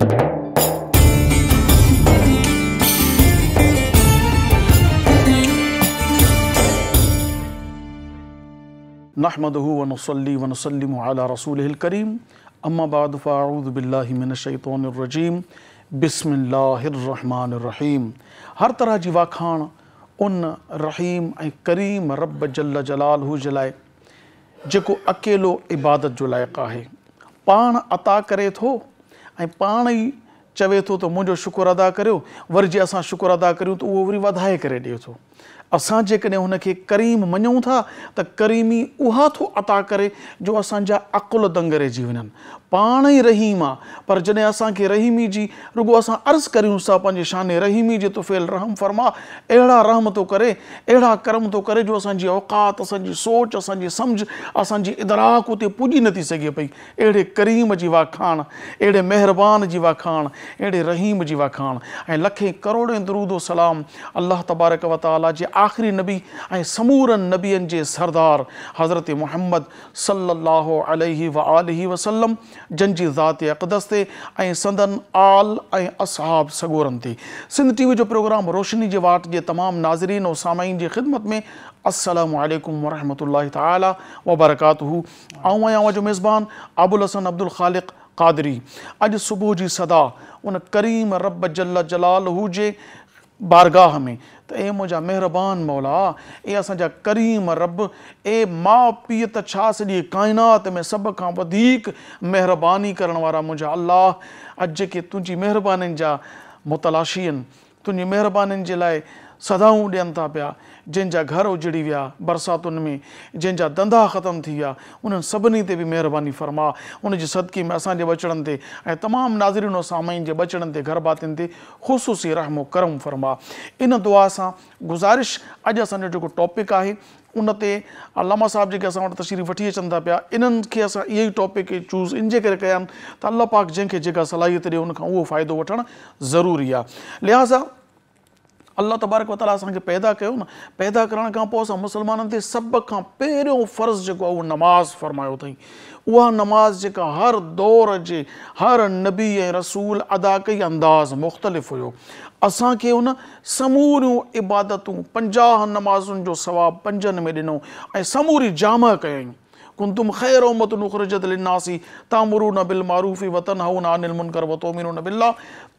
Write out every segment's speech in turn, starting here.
نحمده ونصلي ونسلم على رسوله الكريم أما بعد فأعوذ بالله من الشيطان الرجيم بسم الله الرحمن الرحيم हर तरह जी वाखाण उन रहीम ऐं करीम रब जल جلال हू जे लाइ जेको अकेलो इबादत जो लाइक़ु आहे पाण अता ऐं पाण ई चवे थो त मुंहिंजो शुक्रु अदा करियो वरी जे असां शुकुरु अदा करियूं त उहो वरी वधाए करे ॾिए थो असां जेकॾहिं हुनखे करीम मञूं था त करीमी उहा थो अता करे जो असांजा अकुल दंग रहिजी वञनि पाण ई रहीम आहे पर जॾहिं असांखे रहीमी जी रुॻो असां अर्ज़ु करियूं था पंहिंजे शाने रहीमी जे तुफ़ेल रहम फरमा अहिड़ा रहम थो करे अहिड़ा कर्म थो करे जो असांजी औक़ात असांजी सोच असांजी सम्झ असांजी इदराक उते पुॼी नथी सघे पई अहिड़े करीम जी वाखाण अहिड़े महिरबान जी वाखाण अहिड़े रहीम जी वाखाण ऐं लखे करोड़े दरूदो सलाम अलाह तबारक वताला जे आख़िरी नबी ऐं समूरनि नबियनि जे सरदार हज़रत मुहम्मद सलाहु वलह वसलम जंजी ज़ात अक़दस ते ऐं संदन आल ऐं असहाब सगोरनि ते सिंध टीवी जो प्रोग्राम रोशनी के वाट के तमाम नाज़रीन और सामाइन की ख़िदमत में असलकम वरहमल ताली वबरकात आऊं आहियां अॼु मेज़बान अबुल हसन अब्दुल ख़ालिक़ क़ादरी अज सुबुह की सदा उन करीम रब जल जलाल जे बारगाह में तो ए मुझा मेहरबान मौला ए असांजा करीम रब ए माँ पी तो छा सॼी में सब का मेहरबानी करा मुझा अल्लाह अज के तुझी मेहरबानी जहा महिरबानीनि तुंहिंजी महिरबानीनि के लिए सदाऊँ ॾियनि था पिया जंहिंजा घर उजड़ी वह बरसातुनि में जंहिंजा धंधा खत्म थी विया उन्हनि सभिनी ते बि फ़रमा उनजे सदकी में असांजे बचड़नि ते ऐं तमामु नाज़रीन सामाइन जे बचड़नि ते घर भातियुनि ते ख़ुशूसी रहमो करम फ़रमा इन दुआ सां गुज़ारिश अॼु असांजो टॉपिक है उनते ते अलामा साहिबु जेके असां वटि तशरीफ़ वठी अचनि था पिया इन्हनि खे असां टॉपिक चूज़ इन जे करे कया आहिनि त पाक जंहिंखे जेका सलाहियत दिए उनखां फायद फ़ाइदो वठणु ज़रूरी आहे लिहाज़ा अल्लाह तबारक वताला अस पैदा कयो न पैदा करण खां मुसलमान असां मुस्लमाननि ते सभ खां पहिरियों फ़र्ज़ु नमाज़ फ़रमायो अई उहा नमाज़ जेका हर दौर जे हर नबी ऐं रसूल अदा कई अंदाज़ मुख़्तलिफ़ हु असा के उन समूर इबादतूं पंजा नमाजन जो सवाबु पंजनि में दिनों समूरी जाम कयाई कुंतुम खैर उमत नखरजतनासी तामरू नबिल मारूफ़ी वतन हऊ नानमनकर वतोमिन नबिल्ला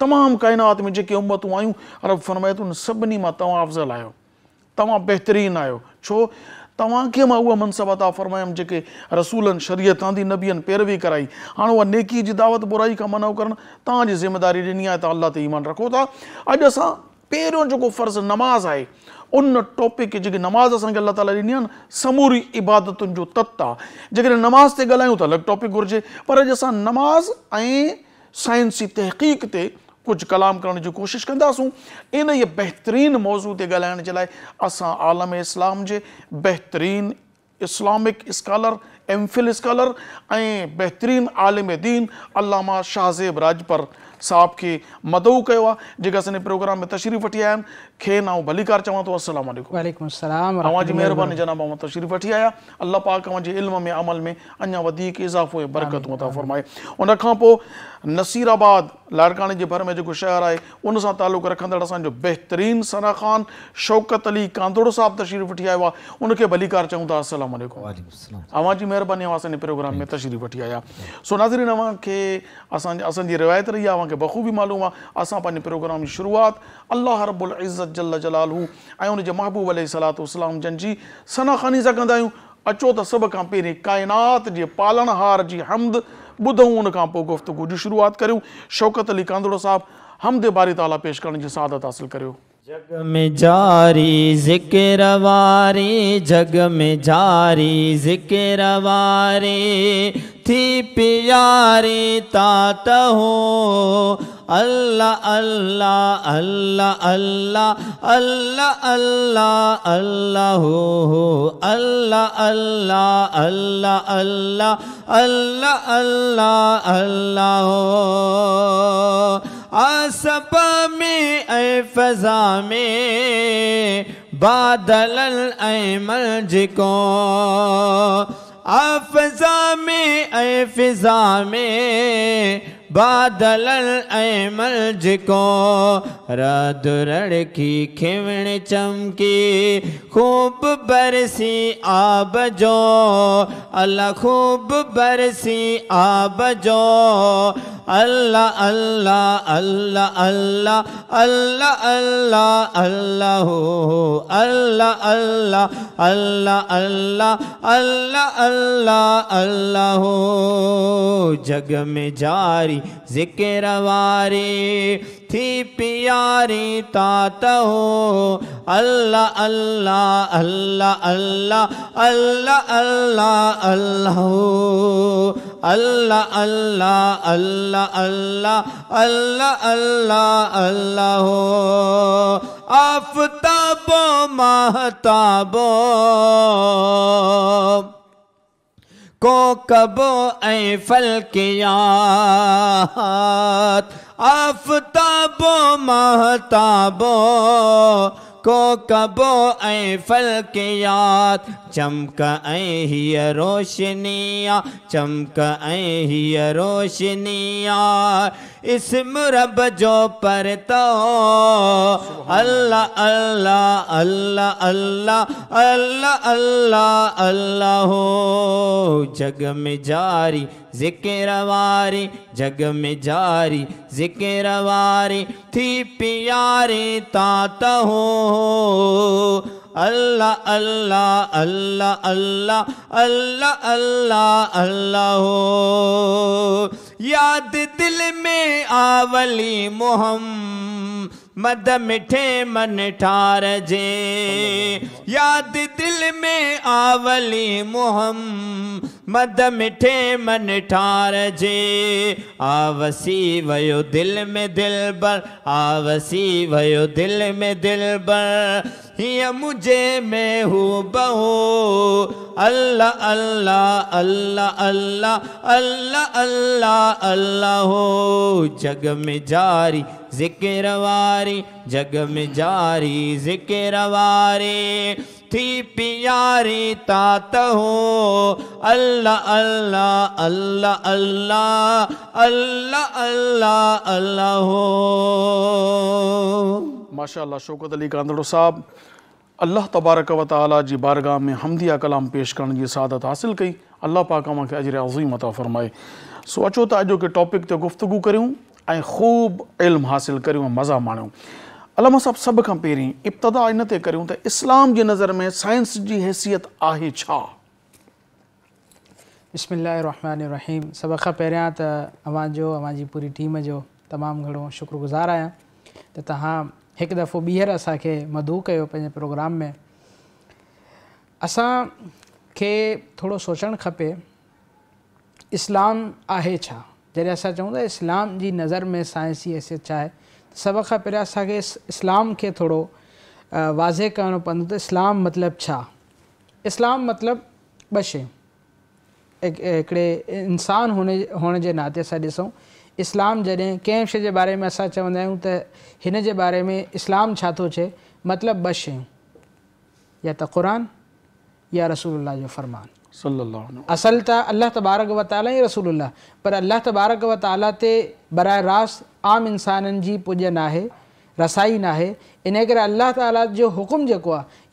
तमामु काइनात में जेके उमतूं आयु रब फरमाए त उन सभिनी मां तव्हां अफ़ज़ल आहियो तव्हां बहितरीनु आहियो छो तव्हांखे मां उहा मनसब अता फ़रमायमि जेके रसूलनि शरीयत आंदी नबियनि पैरवी कराई हाणे उहा नेकी जी दावत बुराई का मनाउ करणु तव्हांजी ज़िमेदारी ॾिनी आहे त अलाह ते ईमान रखो था अॼु असां पहिरियों जेको फ़र्ज़ु नमाज़ आहे उन टॉपिक जी नमाज़ असांखे अल्लाह ताला दिनी समूरी इबादत जो तत्व आहे नमाज़ से ॻाल्हायूं त तो टॉपिक घुर्ज पर अज अस नमाज़ ए साइंसी तहक़ीक़ ते कुछ कलाम करण जी कोशिश कंदासूं इन ये बेहतरीन मौज़ू से ॻाल्हाइण के लिए अस आलम इस्लाम के बेहतरीन Islamic scholar M Phil scholar ए बेहतरीन आलिम दीन अलामा शाहज़ेब राजपर ಸಾಬ್ಕಿ ಮದವು ಕಯವ ಜಿಗಸನಿ प्रोग्राम में तशरीफ वी आया खेन नाओ भली कार तो अस्सलाम वालेकुम जनाब अवां तशरीफ वठी आया अल्लाह पाक इल्म में अमल में अञा इज़ाफ़ो ऐं बरकत फरमाए उन नसीराबाद लाड़काने जे भर में जेको शहर आहे उन सां तालुक़ु रखंदड़ असांजो बहितरीनु सना ख़ान शौकत अली कांदोड़ साहब तशरीफ़ वी आयो आहे उनखे भलीकार चऊं था असलम प्रोग्राम में तशरीफ़ वी आया सो नाज़रीन अव्हांखे असांजे रिवायत रही आहे बखुबी मालूम आहे असां पंहिंजे प्रोग्राम जी शुरुआति अलाह हरबु इज़त जल जलाल हू ऐं उनजे महबूबु अलातलाम जन जी सनाखानी सां कंदा आहियूं अचो त सभ खां पहिरीं काइनात जे पालणहार जी हमद ॿुधूं उनखां पोइ गुफ़्तगु जी शुरूआति करियूं शौक़त अली कांधोड़ो साहबु हमदे बारी ताला पेश करण जी सादत हासिलु करियो जग में जारी जिक्र वारे जग में जारी जिक्र वारे थी प्यारी तात हो अल्लाह अल्लाह अल्लाह अल्लाह अल्लाह अल्लाह अल्लाह हो हो अल्लाह अल्लाह अल्लाह अल्लाह अल्लाह अल्लाह अल्लाह हो सब ऐं फज़ा فضا बादल بادل मल जेको आ फज़ा में ऐं فضا बादल अमल जिको रदुरड़ की खिवण चमकी खूब बरसी आब जो अल्लाह खूब बरसी आब जो अल्लाह अल्लाह अल्लाह अल्लाह अल्लाह अल्लाह अल्लाह हो अल्लाह अल्लाह अल्लाह अल्लाह अल्लाह अल्लाह अल्लाह हो जग में जारी जिक्र वारी थी प्यारी तात हो अल्लाह अल्लाह अल्लाह अल्लाह अल्लाह अल्लाह अल्लाह अल्लाह अल्लाह अल्लाह अल्लाह अल्लाह अल्लाह अल्लाह आफताबो महताबो कोकबो ऐं आफ़ताबो महताबो को कबो ऐ फल के याद चमक ऐ ही रोशनिया चमक ऐ ही रोशनिया इस मुरब जो पर तो अल्लाह अल्लाह अल्लाह अल्लाह अल्लाह अल्लाह अल्लाह हो जग में जारी ज़िक्र जग में जारी ज़िक्र थी प्यारी तात हो अल्लाह अल्लाह अल्लाह अल्लाह अल्लाह अल्लाह अल्लाह हो याद दिल में आवली मोहम मद मिठे मन ठार जे याद दिल में आवली मोहम मद मिठे मन ठार जे आवसी वयो दिल में दिल बर आवसी वयो दिल में दिल बर हीअं मुझे में हो बहो अल्लाह अल्लाह अल्लाह अल्लाह अल्लाह अल्लाह अल्लाह हो जग में जारी ज़िक्र वारी जग में जारी ज़िक्र वारी थी प्यारी तात हो अल्लाह अल्लाह अल्लाह अल्लाह अल्लाह अल्लाह अल्लाह हो माशाल्लाह शौकत अली कांदड़ो साहब अल्लाह तबारक व ताली जी बारगाह में हमदिया कलाम पेश करने की सादत हासिल कई अल्लाह पाक अमा खे अजर अज़ीम अता फ़रमाए सो अचो तो अजो के टॉपिक ते गुफ़्तगु करूँ ख़ूब इल्म हासिल कर मज़ा माणियूं अलम साहब सब का पे इब्तदा इन कर इस्लाम की नज़र में साइंस की हैसियत है छा बिस्मिल्लाहिर्रहमानिर्रहीम सभ खां पहिरियां त अवां पूरी टीम जो तमाम घड़ो शुक्रगुज़ार आया तो तव्हां एक दफ़ो बीहर अस मधु किया प्रोग्राम में अस सोच खपे इस्लाम है जैसे ऐसा चवंदा इस्लाम की नज़र में साइंस ऐसे हैसियत अच्छा है तो सब का खां अस इस्लाम के थोड़ो वाज़े करिणो तो पव इस्लाम मतलब छा इस्लाम मतलब बड़े इंसान होने होने के नाते असां इस्लाम जैसे कें शइ बारे में अस चवंदा तो बारे में इस्लाम छा थो तो चए मतिलबु ॿ या त या रसूल जो फ़रमान असल अल्लाह तबारक व ताली रसूल पर अल्लाह तबारक व ताली ते बर रास्त आम की पुज ना है रसाई ना है इन कर अल्लाह ताला जो हुकुम जो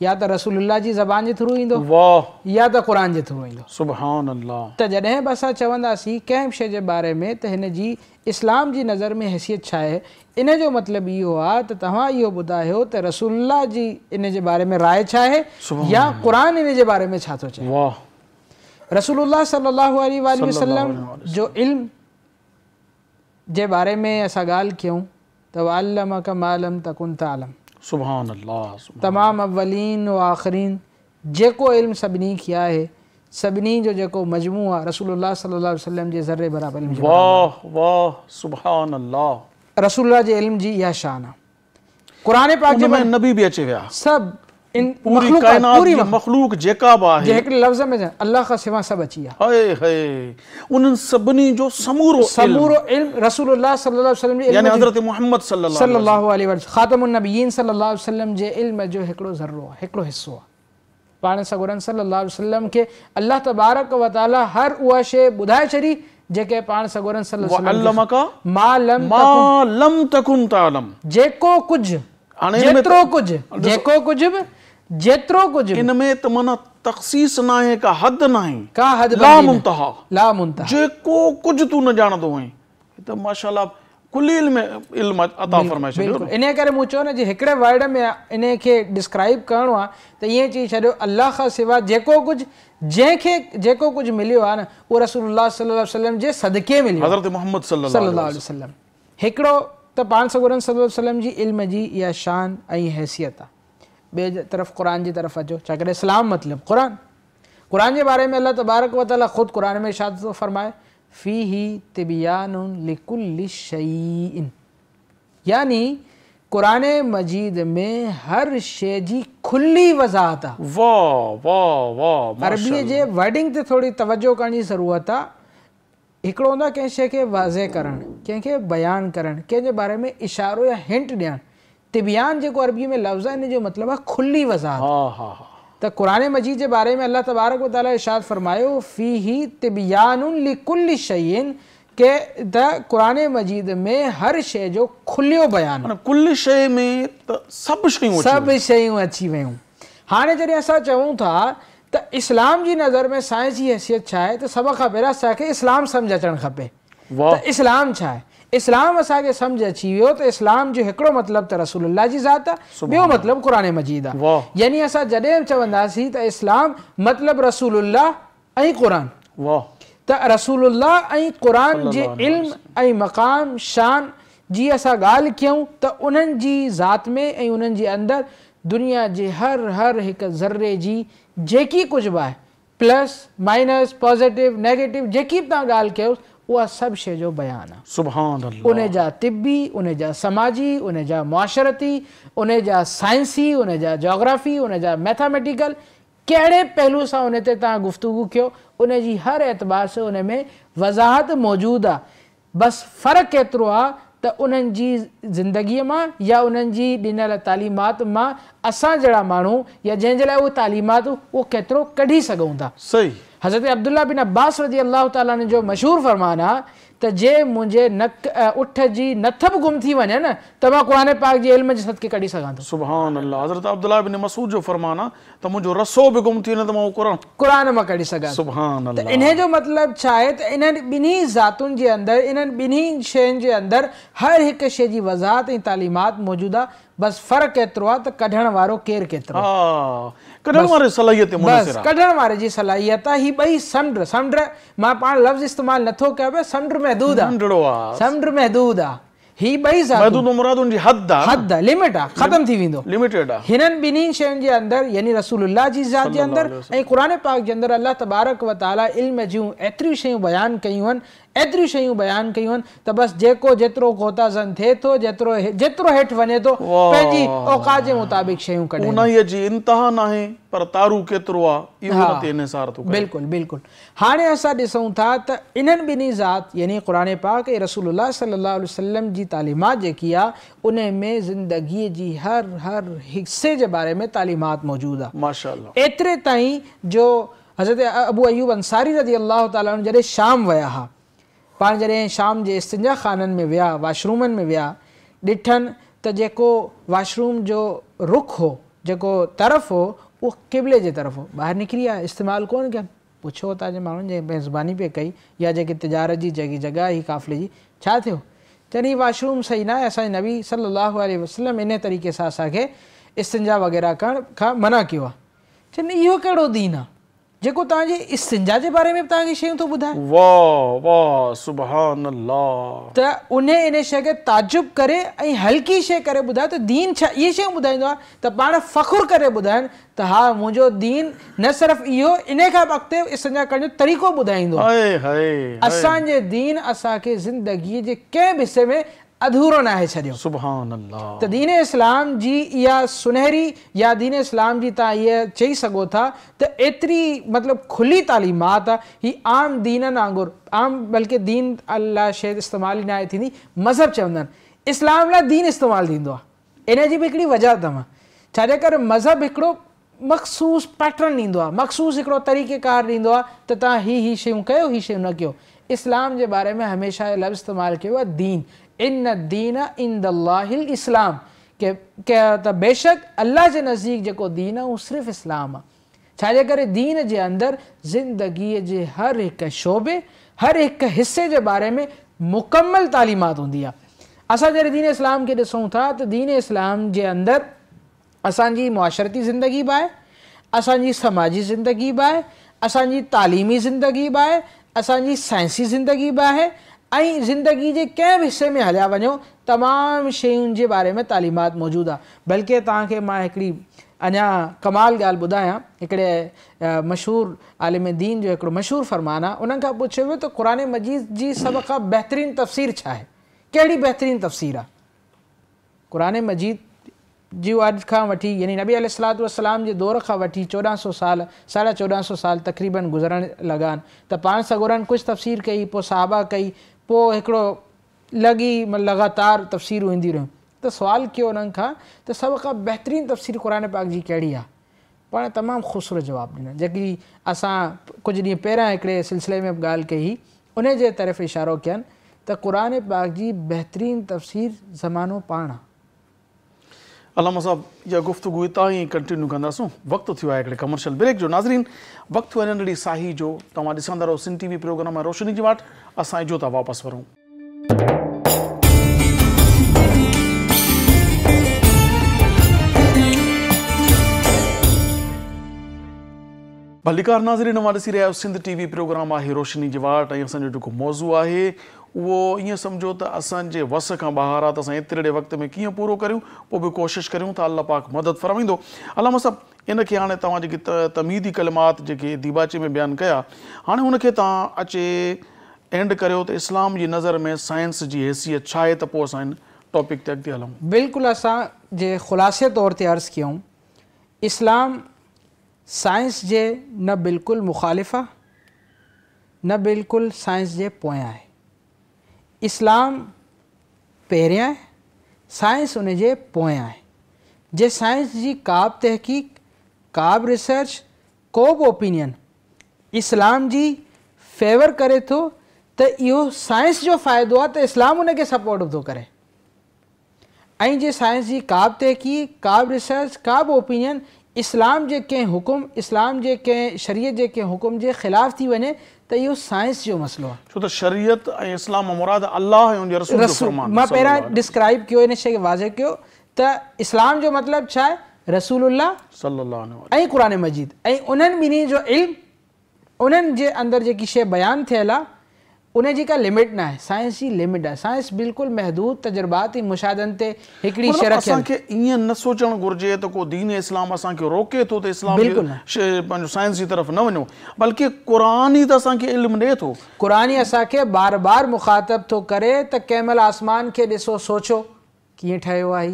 या तो रसूल की ज़बान के थ्रू ईंदो या तो कुरान के थ्रू ईंदो सुभाणे त जॾहिं बि चवी कें शे के बारे में तो हिन जी इस्लाम की नज़र में हैसियत छा आहे इन जो मतलब यो आहे त तव्हां इहो ॿुधायो त रसूल जी इन जे बारे में राय छा आहे या कुरान इन जे बारे में छा थो चए वाह रसूलुल्लाह सल्लल्लाहु अलैहि वसल्लम जो इल्म जे बारे में ऐसा गाल क्यों त का मालम तकुन तालम सुभान अल्लाह तमामु अवलीन व आख़रीन जेको इल्म सबनी किया है सबनी जो जेको मजमू आ रसूलुल्लाह सल्लल्लाहु अलैहि वसल्लम जे ज़रे इल्म वाह वाह सुभान अल्लाह रसूलुल्लाह जे इल्म जी या शान आहे क़ुर पाक जे नबी भी अचे वया सब इन पूरी कायनात पूरी मखलूक जेका बि आहे हिकिड़े लफ़्ज़ में अलाह खां सिवा सभु अची विया हाय हाय उन्हनि सभिनी जो समूरो समूरो इल्म रसूलुल्लाह सल्लल्लाहु अलैहि वसल्लम यानी हज़रत मुहम्मद सल्लल्लाहु सल्लल्लाहु अलैहि वसल्लम ख़ातमुन नबीन सल्लल्लाहु अलैहि वसल्लम जे इल्म जो हिकिड़ो ज़रो आहे हिकिड़ो हिसो आहे पाण सगुरन सल्लल्लाहु अलैहि वसल्लम खे अलाह तबारक व ताला हर उहा शइ ॿुधाए छॾी जेके पाण सगोरन जेको कुझु जेतिरो कुझु जेको कुझु बि जेत्रो को इनमें मन तखसीस ना है का हद ना है का हद ला मुंतहा ला मुंतहा को कुछ तू न जान दो है तो माशाल्लाह कुली इल्म इल्म अता फरमाए छॾियो इन करे मूं चयो न जे हिकिड़े वर्ड में इने के डिस्क्राइब करनो करिणो आहे त ईअं चई छॾियो अलाह खां सवाइ जेको कुझु जंहिंखे जेको कुछ मिलियो आ ना वो रसूलुल्लाह सल्लल्लाहु अलैहि वसल्लम जे सदके मिलियो हज़रत मोहम्मद सल्लल्लाहु अलैहि वसल्लम हिकिड़ो तो पाण सगुरन सल्लल्लाहु अलैहि वसल्लम जी इल्म जी या शान आई हैसियत आ बे तरफ़ क़ुरान की तरफ़ अचो छाकर इस्लाम मतलब कुरान कुरान के बारे में अल्लाह तबारक वाली खुद कुरान में इशाद तो फ़रमाए फ़ी ही तिबियान लिकुल शईन यानी क़ुरान मजीद में हर शे जी खुली वज़ाहत अरबी के वर्डिंग से थोड़ी तवज्जो करण जी ज़रूरत आहे हिकिड़ो हूंदो आहे कंहिं शइ खे वाज़े करणु बयान बयानु कें कंहिंजे बारे में इशारो या हिंट ॾियणु तिबियान जो अरबी में लफ़्ज़ है जो मतलब है खुली वज़ाहत तो कुरान मजीद के बारे में अल्लाह तबारक ताली इशाद फ़रमायो फ़ी ही तिबियान लिकुल शयन के त क़ुर मजीद में हर शे जो खुलियो बयान कुल शे में सब सभु शयूं सभु शयूं अची वियूं हाणे जॾहिं असां चऊं था तो इस्लाम की नज़र में साइंस की हैसियत छा है तो सब का पहिरियों असांखे इस्लाम सम्झ अचणु खपे इस्लाम छा है इस्लाम असांखे समझ अची वो तो इस्लाम जो हिकिड़ो मतलब तो रसूल की ज़ात आहे मतलब कुरान मजीद आहे यानी असां जॾहिं तो इस्लाम मतलब रसूल ऐं क़ुर त रसूल ऐं के इल्म मक़ाम शान जी अस गाल क्यों तो उन्हें ज़ात में ऐं अंदर दुनिया के हर हर एक ज़र्रे जी कुछ भी है प्लस माइनस पॉज़िटिव नेगेटिव जी भी तुम गाल वह सब शेजो बयाना सुबहान उन्हें जा तिब्बी उन्हें जा समाजी उन्हें जा माशरती उन्हें जा साइंसी उन्हें जा जोग्राफी उन्हें जा मैथामेटिकल कहिड़े पहलू से उन्हें तुम गुफ़्तगु कयो जी हर एतबार से उन में वज़ाहत मौजूदु आहे बसि फ़र्क़ु एतिरो आहे त उन्हनि जी ज़िंदगीअ मां या उन्हनि जी ॾिनल तालीमात मां असां जहिड़ा माण्हू या जंहिंजे लाइ उहे तालीमात उहो केतिरो कढी सघूं था सही हज़रत अब्दुल्ला बिन अब्बास रज़ी अलाह ताला जो मशहूरु फ़रमान आहे त जे मुंहिंजे नक उठ जी नथ बि गुम थी वञे त मां क़ुर पाक जे इल्म जे सदके कढी सघां थो सुभाणे हज़रत अब्दुल्ला बिन मसूद जो फ़रमान आहे त मुंहिंजो रसो बि गुम थी वञे त मां क़ुर क़ुर मां कढी सघां सुभाणे त इन जो मतिलबु छा आहे त इन्हनि ॿिन्ही ज़ातुनि जे अंदरि इन्हनि ॿिन्ही शयुनि जे अंदरि हर हिकु शइ जी वज़ाहत ऐं तालीमात मौजूदु आहे बस फर्क केतिरो आहे तो कढण वारो केरु केतिरो हाँ, कढण वारे सलाहियत मुनसिरा बस कढण वारे जी सलाहियत ही बई ॿई समुंड मा मां पाण लफ़्ज़ इस्तेमाल नथो कयां पियो समुंड महदूद आहे समुंड महदूद आहे ही ॿई महदूद मुराद उन जी हद आहे हद आहे लिमिट आ खत्म थी विंदो लिमिटेड आ हिनन ॿिन्हिनि शय जे अंदर यानी रसूलुल्लाह जी ज़ात जे अंदर ए कुरान पाक जे अंदर अल्लाह तबाराक व तआला इल्म जूं एतिरियूं शय बयान कयुन ऐतिरियूं शयूं बयानु कयूं आहिनि त बसि जेको जेतिरो कोताज़न थिए थो जेतिरो जेतिरो औकात जे मुताबिक़ शयूं जी पर तारू इहो न था त ज़ात यानी पाक जी तालीमात में जी हर हर जे बारे में तालीमात जो हज़रत अबू अयूब अंसारी रज़ी शाम विया पा जॾहिं शाम के इस्तंजा खान में विया वॉशरूम में वह डिठन तो जेको वाशरूम जो रुख हो जो तरफ़ हो वो किबले के तरफ़ हो बहर निकिरी विया इस्तेमालु कोन पुछो हुतां जे मेज़बानी पे कई या जेकी तिजारत जी जेकी जॻह हुई काफ़िले की छा वॉशरूम सही ना अस नबी सलाहु वसलम इन तरीक़े से असांखे वग़ैरह करण खां मना कयो आहे चवनि इहो दीन आहे जेको तव्हांजे इस्तिंजा जे बारे में बि तव्हांखे शयूं थो वाह वाह सुभान अल्लाह त करे हल्की शइ करे ॿुधाए दीन छा इहे शयूं ॿुधाईंदो त पाण फ़खुरु करे त दीन न सिर्फ इहो इन खां बि तरीक़ो ॿुधाईंदो असांजे दीन असांखे ज़िंदगीअ जे में अधूरो ना है छॾियो सुभाणे अलाह त तो दीन इस्लाम जी या सुनहरी या दीन इस्लाम जी ता ये चई सगो था तो एतिरी मतलब खुली तालीमात ही आम दीन वांगुरु आम बल्कि दीन अल्लाह शायदि इस्तेमाल ई न आहे थींदी मज़हब चवंदा इस्लाम ला दीन इस्तेमाल थींदो इन जी भी हिकिड़ी वजह अथव छाजे करे मज़हब हिकिड़ो मखसूस पैटर्न ॾींदो मखसूस हिकिड़ो तरीक़ेकार ॾींदो आहे त तो तव्हां हीअ हीअ कयो हीअ शयूं न कयो इस्लाम के बारे में हमेशा लफ़्ज़ इस्तेमाल किया दीन इन दीना इन दिल इस्लाम के क्या बेशक अल्लाह के नज़दीक जो दीन आहे उहो सिर्फ़ु इस्लाम आहे छाजे दीन के अंदर जिंदगी के हर एक शोबे हर एक हिसे जे बारे में मुकम्मल तलीमत होंगी आहे असां जॾहिं दीन इस्लाम के ॾिसूं था त दीन इस्लाम के अंदर असांजी मुआशरती ज़िंदगी भी है असांजी समाजी ज़िंदगी भी आहे असांजी तालीमी ज़िंदगी भी आहे असांजी साइंसी ज़िंदगी भी है ऐं ज़िंदगी जे कंहिं बि हिसे में हलिया वञो तमामु शयुनि जे बारे में तालीमात मौजूदु आहे बल्कि तव्हांखे मां हिकिड़ी अञा कमाल ॻाल्हि ॿुधायां हिकिड़े मशहूरु आलिम दीन जो हिकिड़ो मशहूरु फ़रमान आहे उन्हनि खां पुछियो वियो त क़ुर मजीद जी सभ खां बहितरीनु तफ़सीर छा आहे कहिड़ी बहितरीनु तफ़सीर आहे क़ुर मजीद जी अॼु खां वठी यानी नबी अलसलात वसलाम जे दौर खां वठी चोॾहं सौ साल साढा चोॾहं सौ साल तक़रीबन गुज़रण लॻा आहिनि त पाण सगोरनि कुझु तफ़सीर कई पोइ साहबा कई पोइ हिकिड़ो लॻ ई म लॻातार तफ़सीरुूं ईंदियूं रहियूं त सुवालु कयो उन्हनि खां त सभ खां बहितरीनु तफ़सीरु क़ुर पाक जी कहिड़ी आहे पाण तमामु ख़ुशि जवाबु ॾिनऊं जेकी असां कुझु ॾींहुं पहिरियां हिकिड़े सिलसिले में ॻाल्हि कई हुई उन जे तरफ़ इशारो कयनि त क़रान पाक जी बहितरीनु तफ़सीरु ज़मानो पाण आहे अलामा साहब इहा गुफ़्तगु हितां ई कंटिन्यू कंदासूं वक़्तु थियो कमर्शियल ब्रेक जो नाज़रीन वक़्तु आहे साही जो तव्हां रहो सिन टी प्रोग्राम आहे रोशनी जी वाट असां जो था वापसि वरूं नाज़रीन सिंध टी प्रोग्राम आहे रोशनी जी वाट ऐं मौज़ू आहे वो ये समझो तो असांजे वस का ॿाहिरि आहे त वक़्त में कीअं पूरा करूँ पोइ बि कोशिशि करियूं था अलाह पाक मदद फरमाईंदो अलामा साहिबु इन के हाँ तव्हां तमीदी कलमात जी दीबाचे में बयान कया हाँ उनके तव्हां अचे एंड कर इस्लाम की नज़र में साइंस की हैसियत छा आहे टॉपिक ते अॻिते बिल्कुल बिल्कुलु ख़ुलासे तौर ते अर्ज कयूं इस्लाम साइंस जे न बिल्कुल मुखालिफ़ आहे न बिल्कुल साइंस के पोयां आहे इस्लाम पहिरियां साइंस उन जे पोयां जे साइंस जी का बि तहक़ीक़ का बि रिसर्च को ओपिनियन इस्लाम जी फेवर करे तो त इहो साइंस जो फायद आ त तो इस्लाम उन सपोर्ट तो करे ऐं जे साइंस जी का बि तहक़ीक़ का बि रिसर्च का बि ओपिनियन इस्लाम जे कंहिं हुकुम इस्लाम जे कंहिं शरीय जे कंहिं हुकुम जे खिलाफ थी वञे तो इहो साइंस जो मसलो छो तो शरीयत इस्लाम मुराद अलाह उन उनजे रसूल फरमान मैं पहला डिस्क्राइब कयो इन शे के वाज़े कयो तो इस्लाम जो मतिलबु छा सल्लल्लाहु अलैहि वसल्लम ऐं कुरान मजीद ऐं उनन बिनी जो इल्म उनन जे अंदर जे की शे बयान थेला उन्हें जी का लिमिट ना है साइंस जी लिमिट है साइंस बिल्कुलु महदूद तजुर्बाती मुशादन ते हिकिड़ी मतलब शरत असांखे ईअं न सोचणु घुरिजे त को दीन इस्लाम असांखे रोके थो त इस्लाम पंहिंजो साइंस जी तरफ़ न वञो बल्कि क़ुर ई त असांखे इल्मु ॾिए थो क़ुर ई असांखे बार बार मुखातब तो करे त कंहिंमहिल आसमान के ॾिसो सोचो कीअं ठहियो आहे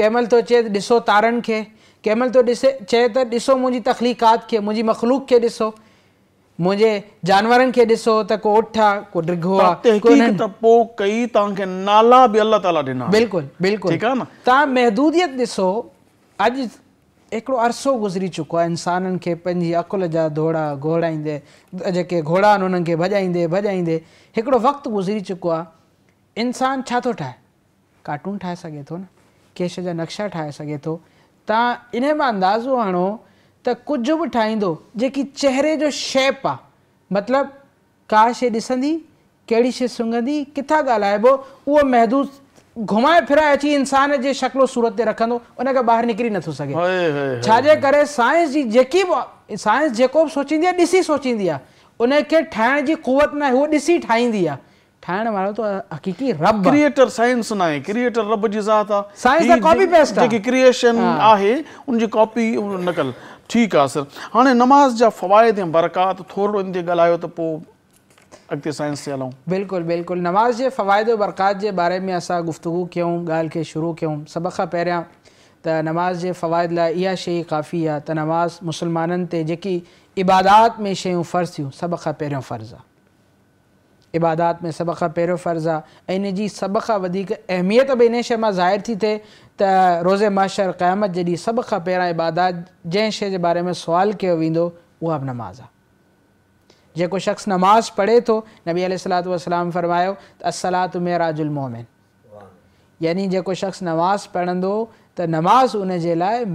कंहिंमहिल थो चए ॾिसो तारनि खे कंहिंमहिल थो ॾिसे चए त ॾिसो मुंहिंजी तखलीक़ात खे मुंहिंजी मखलूक के ॾिसो मुझे जानवरनि के ॾिसो त को उठ आहे कोई बिल्कुलु बिल्कुलु ठीकु आहे न तव्हां महदूदीअ ॾिसो अॼु हिकिड़ो अर्सो गुज़री चुको आहे इंसाननि खे पंहिंजी अकुल जा घोड़ा घोड़ाईंदे जेके घोड़ा आहिनि उन्हनि खे भॼाईंदे भॼाईंदे हिकिड़ो गुज़री चुको आहे इंसानु छा थो ठाहे कार्टून ठाहे सघे थो न केश जा नक्शा ठाहे सघे थो तव्हां इन मां अंदाज़ो हणो त कुझु बि ठाहींदो जेकी चहिरे जो शेप आहे मतिलबु का शइ ॾिसंदी कहिड़ी शइ सुंघंदी किथां ॻाल्हाइबो उहो महदूस घुमाए फिराए अची इंसान जे शकलो सूरत ते रखंदो उन खां ॿाहिरि निकिरी नथो सघे छाजे करे साइंस जी जेकी बि साइंस जेको बि सोचींदी आहे ॾिसी सोचींदी आहे उनखे ठाहिण जी कुवत न आहे उहो ॾिसी ठाहींदी आहे ठाहिण वारो त हक़ीक़ी रब रब क्रिएटर क्रिएटर साइंस साइंस न आहे आहे आहे आहे जी ज़ात कॉपी कॉपी पेस्ट जेकी क्रिएशन नकल ठीकु आहे सर हाणे नमाज़ जा फ़वाइद ऐं बरक़ात थोरो ॻाल्हायो त पोइ अॻिते साइंस ते हलूं बिल्कुलु बिल्कुलु नमाज़ जे फ़ाइदो बरक़ात जे बारे में असां गुफ़्तगु कयूं ॻाल्हि खे शुरू कयूं सभ खां पहिरियां त नमाज़ जे फ़वाइद लाइ इहा शइ काफ़ी आहे त नमाज़ मुस्लमाननि ते जेकी इबादात में शयूं फ़र्ज़ थियूं सभ खां पहिरियों फ़र्ज़ु आहे इबादत में सबक़ा पेरो फ़र्ज़ा इन जी सबक़ा वधीक अहमियत भी इन शे में ज़ाहिर थी थे त रोज़े माशर क़यामत जी सब का पैरा इबादत जै शइ जे बारे में सुवाल किया वो उहा बि नमाज़ आ जो शख़्स नमाज़ पढ़े तो नबी सलात वसलाम फ़रमायो त असलात मेराजुलमोमिन यानी जो शख़्स नमाज़ पढ़ंदो तो नमाज़ उन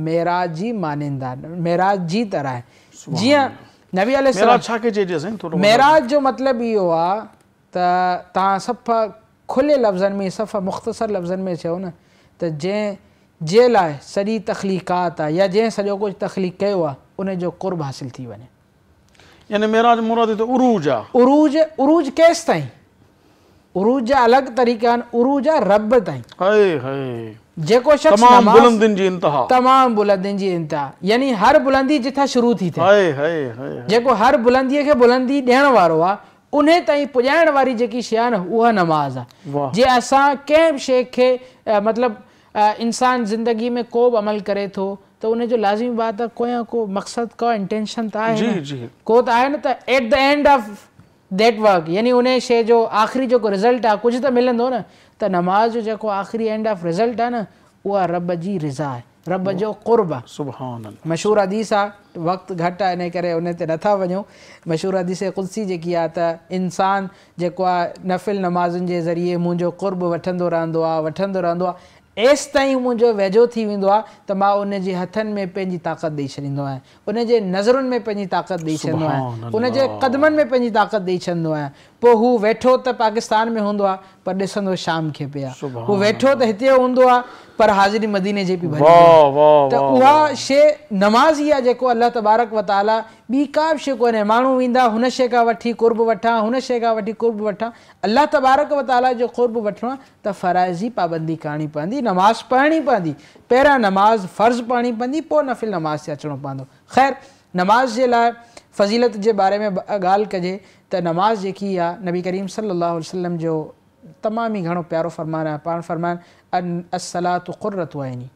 मेराज की मानिंदा मेराज जी तरह आहे जीअं सलाम मेराज जो मतलब यो आहे त खुले लफ़्ज़नि में सफ़ा मुख़्तसर लफ्जन में चयो न त जंहिं जे लाइ सॼी तख़लीक़ात आहे या जंहिं सॼो कुझु तख़लीक़ कयो आहे कुर्ब हासिलु थी वञे यानी मेराज मुराद त उरूज आहे उरूज उरूज केसि उरूज जा अलॻि तरीक़ा उरूज आहे रब ताईं जेको शख़्स बुलंदियुनि जी इंतिहा यानी हर बुलंदी जिथां शुरू थी थिए जेको हर बुलंदीअ खे बुलंदी ॾियण वारो आहे उन्हें ताईं पुॼाइण वाली जेकी शइ आहे नमाज़ आहे जे असां कंहिं बि शइ खे मतिलबु ज़िंदगी में को बि अमल करे तो त उनजो लाज़मी बात आहे को मकसद को मक़सदु का इंटेंशन त आहे को त आहे न त at the end of that work यानी उन शइ जो आख़िरी जेको रिज़ल्ट आहे कुझु त मिलंदो न तो नमाज़ जो जेको आख़िरी एंड ऑफ रिज़ल्ट है ना उहा रब जी रिज़ा है रब जो कुर्ब आहे सुबुह मशहूरु हदीस आहे वक़्तु घटि आहे इन करे उन ते नथा वञूं मशहूरु जी कुल्सी जेकी आहे त जेको आहे नफ़िल नमाज़ुनि जे ज़रिए मुंहिंजो कुर्ब वठंदो रहंदो आहे वठंदो रहंदो आहे एसि ताईं मुंहिंजो वेझो थी वेंदो आहे त मां हथनि में पंहिंजी ताक़त ॾेई छॾींदो आहियां नज़रुनि में पंहिंजी ताक़त ॾेई छॾंदो आहियां उन जे क़दमनि में पंहिंजी ताक़त ॾेई छॾींदो आहियां पोइ हू वेठो त पाकिस्तान में हूंदो आहे पर ॾिसंदो शाम खे पई हू वेठो त हिते हूंदो पर हाज़िरी मदीने जे पई भरी तो उहा शे नमाज़ ई आहे जेको अलाह तबारक तआला बी का शे को ने मानु विंदा हुन शे का वठी कुर्ब वठा हुन शे का वठी कुर्ब वठां अलाह तबारक तआला जो कुर्ब वठिणो त फराइजी पाबंदी करणी पंदी नमाज़ पढ़नी पंदी पहिरियां नमाज़ फ़र्ज़ पढ़नी पंदी पो नफ़िल नमाज़ से अचनो पवंदो ख़ैर नमाज़ जे लाइ फ़ज़ीलत जे बारे में गाल कजे त नमाज़ जेकी आहे नबी करीम सल्लल्लाहु अलैहि वसल्लम जो तमाम ही घड़ो प्यारो फ़रमान पा पाण फ़रमान अन तो कुर्रत आहिनि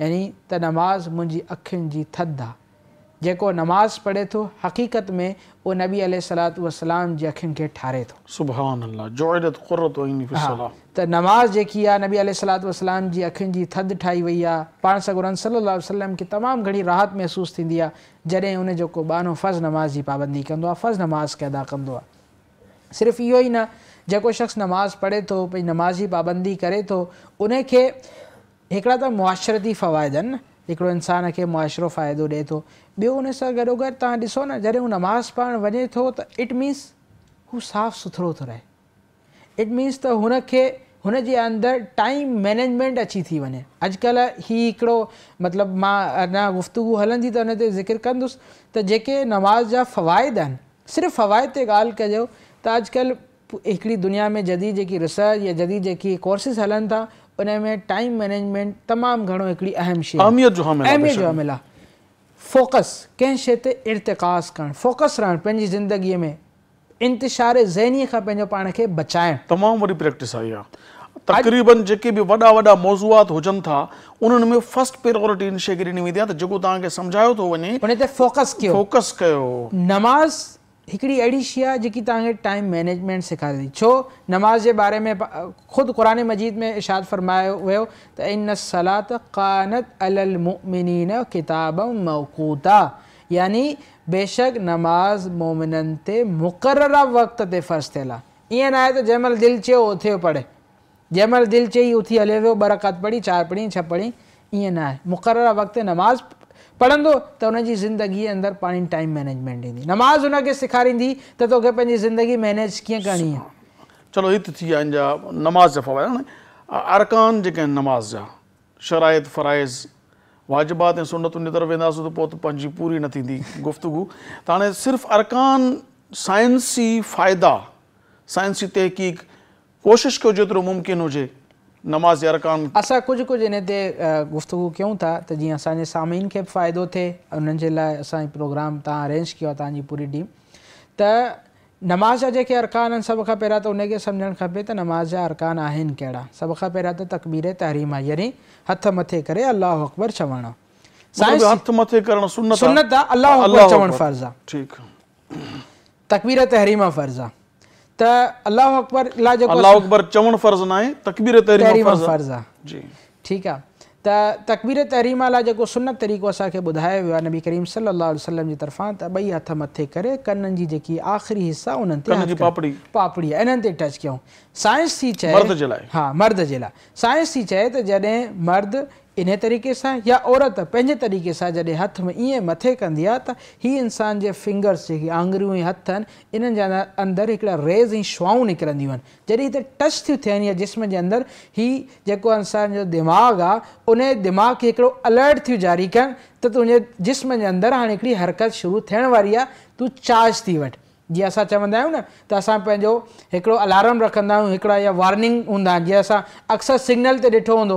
यानी त नमाज़ मुझी अखियन की थद आहे नमाज़ पढ़े तो हक़ीक़त में वो नबी अल सलात वसलाम की अखियन के ठारे तो नमाज़ जी नबी अल सलात वसलाम की अखियन की थद ठाई वही है पा सगुर वसलम की तमाम घड़ी राहत महसूस थी जैसे उन्हें उन बानो फज़ नमाज़ की पाबंदी कंदो फज़ नमाज़ के अदा कह सिर्फ़ इोई इहो न जो शख्स नमाज़ पढ़े तो भई नमाज़ जी पाबंदी करे तो उन खे हिकिड़ा त मुआशरती फ़वाइद आहिनि इंसान के मुआशिरो फ़ाइदो ॾिए तो ॿियो उन सां गॾोगॾु तव्हां ॾिसो नमाज़ पढ़ वञे तो इट मीन्स हू साफ़ सुथरो थो रहे इट मीन्स तो उनके अंदर टाइम मैनेजमेंट अची थी वञे अॼुकल्ह ही मतलब माँ मां अञा गुफ़्तगु हलंदी त हुन ज़िक्र कस त जेके नमाज़ जा फ़वाइद सिर्फ़ सिर्फ़ु फ़वाइद ते ॻाल्हि कजो त हिकिड़ी दुनिया में जदीद जेकी रिसर्च या जदीद जेकी कोर्सिस हलनि था उन में टाइम मैनेजमेंट तमाम घणो हिकिड़ी अहम शइ अहमियत जो अहमियत जो अमिल फोकस कंहिं शइ ते फोकस रहणु पंहिंजी में इंतशार जहनी खां पंहिंजो पाण खे बचाइणु तमामु प्रैक्टिस आई आहे तक़रीबन जेके बि वॾा वॾा मौज़ूआत हुजनि था उन्हनि में फर्स्ट प्रियोरिटी इन शइ खे ॾिनी वेंदी आहे त जेको तव्हांखे फोकस फोकस नमाज़ हिकड़ी अड़ी शइ जी जेकी टाइम मैनेजमेंट सिखारे थी छो नमाज़ के बारे में खुद कुरान मजीद में इशाद फरमाया वो तो इन सलात कानत अलमिन किताब मौक़ूता यानी बेशक नमाज़ मोमिन ते मुक़ररु वक़्त ते फ़र्ज़ थियल आहे ना तो आहे दिल चे दिलि पढ़े जंहिंमहिल दिल चई उथी हल्व बरकत पढ़ी चार पढ़ी छह पढ़ी ईअं ना मुकर वक़्त नमाज़ पढ़ंदो त हुनजी ज़िंदगीअ अंदरि पाण टाइम मैनेजमेंट ईंदी नमाज़ हुनखे सेखारींदी त तोखे पंहिंजी ज़िंदगी मैनेज कीअं करणी आहे चलो हीअ त थी विया हिन जा नमाज़ जा फ़वाइद अरकान जेके आहिनि नमाज़ जा शराइत फ़राइज़ वाजिबात ऐं सुनतुनि जी तरफ़ वेंदासीं त पोइ त पंहिंजी पूरी न थींदी गुफ़्तगु त हाणे सिर्फ़ु अरकान साइंसी फ़ाइदा साइंसी तहक़ीक़ कोशिशि कयो जेतिरो मुमकिन हुजे नमाज़ अरकान अस कुछ कुछ इन गुफ़्तगु कयूं था त जीअं सामिन के फायद थे उन उन्हनि लाइ प्रोग्राम तव्हां अरेंज किया पूरी टीम त नमाज़ जा जेके अरकान सब का खां तो त उनखे खपे नमाज़ जहा अरकान आहिनि कहिड़ा सभ खां पहिरियां तकबीर तहरीम है यानी हथ मथे करे अल्लाह अकबर चवणु हथ मथे अकबर तकबीर तहरीम फर्ज़ आहे त अल्लाह अकबर लाजो अल्लाह अकबर चवण फर्ज़ ना आहे तकबीर तहरीम फर्ज़ आहे जी ठीक है त तकबीर तहरीम लाइ जेको सुन्नत तरीक़ो असांखे ॿुधायो वियो आहे नबी करीम सल्लल्लाहु अलैहि वसल्लम जी तरफा त बई हथ मथे करे कननि जी जेकी आख़िरी हिस्सा उन्हनि ते पापड़ी पापड़ी आहे ते टच क्यों साइंस थी चए मर्द जे लाइ मर्द जे साइंस थी चए त जॾहिं मर्द इन तरीक़े सां या औरत पंहिंजे तरीक़े सां जॾहिं हथ में ईअं मथे कंदी आहे त हीअ इंसान जे फिंगर्स जेके आङुरियूं ऐं हथ आहिनि इन्हनि जा अंदरि हिकिड़ा रेज़ ऐं छ्वाऊं निकिरंदियूं आहिनि जॾहिं हिते टच थियूं थियनि या जिस्म जे अंदरि हीउ जेको इंसान जो दिमाग़ु आहे उन दिमाग़ खे हिकिड़ो अलर्ट थियूं जारी कनि त तुंहिंजे जिस्म जे अंदरि हाणे हिकिड़ी हरकत शुरू थियण वारी आहे तूं चार्ज थी वठि जीअं असां चवंदा आहियूं न त असां पंहिंजो हिकिड़ो अलार्म रखंदा आहियूं हिकिड़ा या वार्निंग हूंदा आहिनि जीअं असां अक्सर सिग्नल ते ॾिठो हूंदो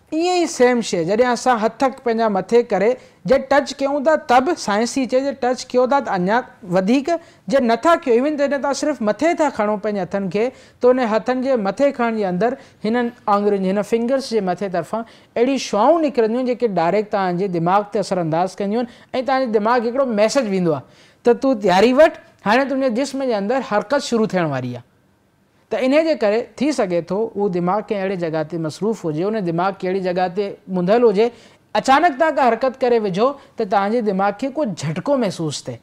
ईअं ई सेम शइ जॾहिं असां हथ पंहिंजा मथे करे जे टच कयूं था त बि साइंस ई चए टच कयो था त अञा वधीक जे नथा कयो इवन जॾहिं तव्हां सिर्फ़ु मथे था खणो पंहिंजे हथनि खे त हुन हथनि जे मथे खणण जे अंदरि हिननि आंगुरियुनि हिन फिंगर्स जे मथे तरफ़ां अहिड़ियूं श्वाऊं निकिरंदियूं आहिनि जेके डायरेक्ट तव्हांजे दिमाग़ ते असरअंदाज़ अंदाज़ कंदियूं आहिनि ऐं तव्हांजे दिमाग़ हिकिड़ो मैसेज वेंदो आहे त तूं तयारी वठि हाणे तुंहिंजे जिस्म जे हरकत शुरू थियण वारी आहे त इन जे करे थी सघे थो उहो दिमाग़ कंहिं अहिड़े जॻह ते मसरूफ़ हुजे उन दिमाग़ अहिड़ी जॻह ते मुंधल हुजे अचानक तव्हां का हरकत करे विझो त तव्हांजे दिमाग़ खे को झटको महसूसु थिए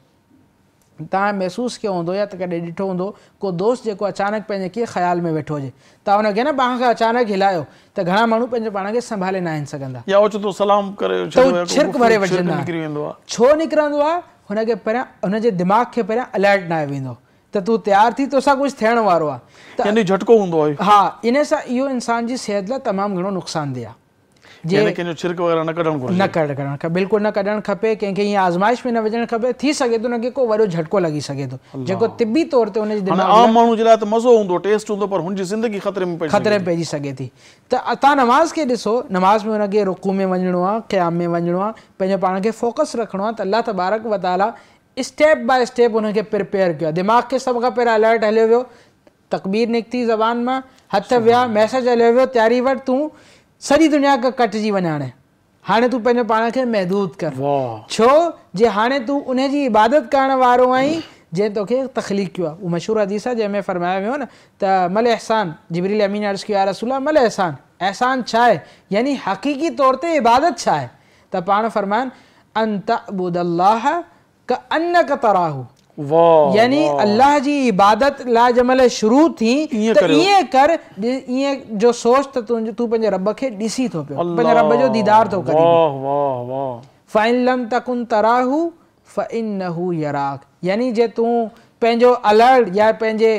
तव्हां महसूसु कयो हूंदो या त कॾहिं ॾिठो हूंदो को दोस्त जेको अचानक पंहिंजे कीअं ख़्याल में वेठो हुजे तव्हां हुनखे न पाण खे अचानक हिलायो त घणा माण्हू पंहिंजे पाण खे संभाले न सघंदा छिरक भरे वठंदा छो निकिरंदो आहे हुनखे पहिरियां हुनजे दिमाग़ खे पहिरियां अलर्ट न आयो वेंदो त तो तूं तयारु थी तोसां कुझु थियण वारो आहे तो- यानी झटको हूंदो आहे हा इन सां इहो इंसान जी सिहत लाइ तमामु घणो नुक़सानदेह आहे कंहिंजो छिरक वग़ैरह न कढणु न कढणु खपे बिल्कुलु न कढणु खपे कंहिंखे ईअं आज़माइश में न विझणु खपे थी सघे थो तो हुनखे को वॾो झटको लगी सघे थो जेको तिबी तौर ते हुनजे आम माण्हू जे लाइ मज़ो हूंदो टेस्ट हूंदो पर हुनजी ज़िंदगी ख़तरे में ख़तरे में पइजी थी त तव्हां नमाज़ खे ॾिसो नमाज़ में हुनखे रुकू में वञिणो आहे क़याम में वञिणो आहे पंहिंजे पाण खे फोकस रखिणो आहे त अलाह तबारक वताला स्टेप बाय स्टेप उनके प्रिपेयर किया दिमाग के सब का पेरा अलर्ट हले हुए तकबीर निकती ज़बान में हथ व्या मैसेज हले हुए तैयारी वटि तू सारी दुनिया का कट जी हाणे हाँ तू पे पान के महदूद कर छो जे हाँ तू उन जी इबादत करण वो आई जै तो तखलीक़ किया वो मशहूर मशहूरु जैमें फरमाया जंहिंमें फरमायो न मल एहसान जिबरी अमीन अर्ज़ किया रसूल मल एहसान एहसान छा यानी हक़ीक़ी तौर पर इबादत छाए तो पा फरमान अंत अबूदल्लाह का अन्न का तराहू यानी अल्लाह जी इबादत लाजमल शुरू थी त ईअं तो कर ये जो सोच त तूं तूं पंहिंजे रब के ॾिसी तो पे पंहिंजे रब जो दीदार थो करे फ़ाइन लम तकुन तराहू फ़इनहू यराक यानी जे तू पेंजो अलर्ट या पेंजे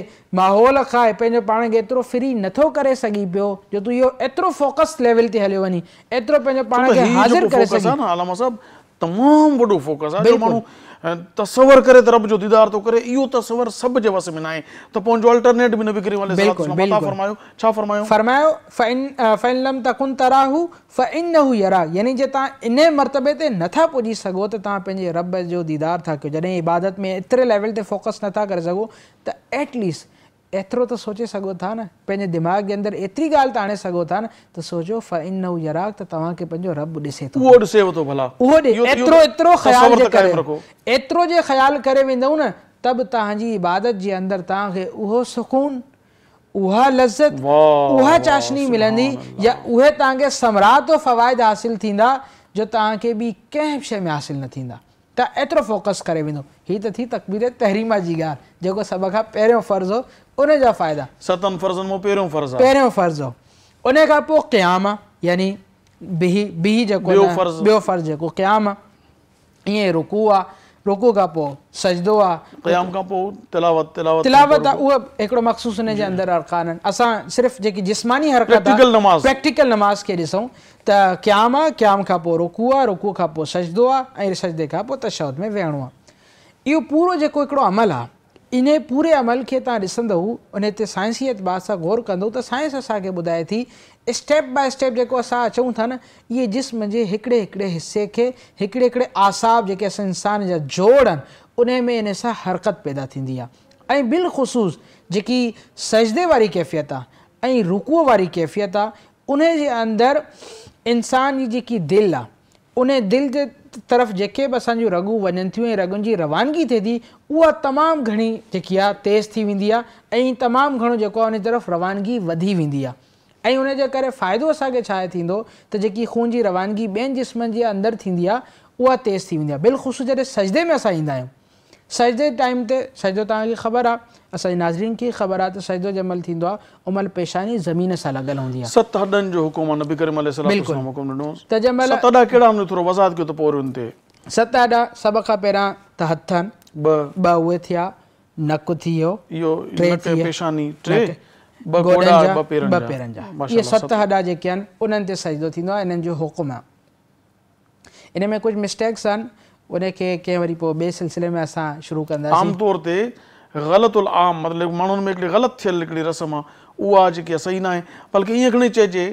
माहौल खाए पेंजो पान के एतिरो फ्री नथो करे सगी पियो जो तू यो एतिरो फोकस लेवल ते हलियो वनी एतिरो पेंजो पान के हाज़िर करे सघी तमाम बडो फोकस है जो मानू तस्वर तो करे त तो जो दीदार थो तो करे इहो तस्वर सभ जे में न आहे त अल्टरनेट बि नबी करीम फरमायो छा फरमायो फरमायो फ़इन फ़इन लम तकुन तराहू फ़इन यरा यानी जे तव्हां इन मरतबे ते नथा पुॼी सघो त तव्हां पंहिंजे रब जो दीदार था कयो जॾहिं इबादत में एतिरे लेवल ते फोकस नथा करे सघो त एटलीस्ट एतिरो त सोचे सघो था न पंहिंजे दिमाग़ जे अंदरि एतिरी ॻाल्हि त आणे सघो था न त सोचो यराक त तव्हांखे पंहिंजो रब ॾिसे थो एतिरो एतिरो एतिरो जे ख़्याल करे वेंदव न त बि तव्हांजी इबादत जे अंदरि तव्हांखे उहो सुकून उहा लज़त उहा चाशनी मिलंदी या उहे तव्हांखे सम्राट फ़वाइद हासिल थींदा जो तव्हांखे बि कंहिं बि शइ में हासिल न थींदा त एतिरो फ़ोकस करे वेंदो हीअ त थी तकबीर तहरीमा जी ॻाल्हि जेको सभ खां पहिरियों फर्ज़ु हो उन्हें जा फ़ायदा सतम फ़र्ज़न वो पेरों फ़र्ज़ पेरों फ़र्ज़ हो उन्हें खां पोइ क़याम यानी बीही बीही जेको ॿियो फ़र्ज़ जेको क़याम ईअं रुकू आहे रुकू खां पोइ सजदो आहे क़याम खां पोइ तिलावत तिलावत तिलावत आहे उहा हिकिड़ो मखसूसु हिन जे अंदरि अरकान आहिनि असां जेकी जिस्मानी हरकत प्रैक्टिकल नमाज़ प्रैक्टिकल नमाज़ खे ॾिसूं त क़याम आहे क़याम खां पोइ रुकू आहे रुकू खां पोइ सजदो आहे ऐं सजदे खां पोइ तशहद में वेहणो आहे इहो पूरो जेको हिकिड़ो अमल आहे इन पूरे अमल खे तव्हां ॾिसंदव साइंसी एतबार सां गौर कद त साइंस असांखे ॿुधाए थी स्टेप बाय स्टेप जेको असां अचूं था न इहे जिस्म जे हिकिड़े हिकिड़े हिसे खे हिकिड़े हिकिड़े आसाब जेके असां इंसान जा जोड़ आहिनि में इन सां हरकत पैदा थी बिलखसूस जी सजदे वारी कैफ़ियत आई रुकू रुकूअ वारी कैफ़ियत आहे उन अंदर इंसान की जी दिल दिलि आहे उन दिलि तरफ़ जेके बि असां जूं रगूं वञनि थियूं ऐं रगुनि जी रवानगी थिए थी उहा तमामु घणी जेकी आहे तेज़ थी वेंदी आहे ऐं तमामु घणो जेको आहे उन तरफ़ रवानगी वधी वेंदी आहे ऐं उनजे करे फ़ाइदो असांखे छा आहे थींदो त जेकी खून जी रवानगी ॿियनि जिस्मनि जे अंदरि थींदी आहे उहा तेज़ थी वेंदी आहे बिल जॾहिं सजदे में असां ईंदा आहियूं सजदे टाइम ते सजदो की ख़बर आहे असांजी नाज़रीन की ख़बर आ त सजदो उमल पेशानी ज़मीन से लगल हूंदी सत हॾनि सब का आहे त नक थी वियो जा सत हॾा जेके आहिनि उन्हनि ते सजदो थींदो आहे जो हुकुम इन में कुछ मिस्टेक्स आहिनि खे कंहिं वरी पोइ ॿिए सिलसिले में असां शुरू कंदा उहा जेकी सही न आहे बल्कि ईअं खणी चइजे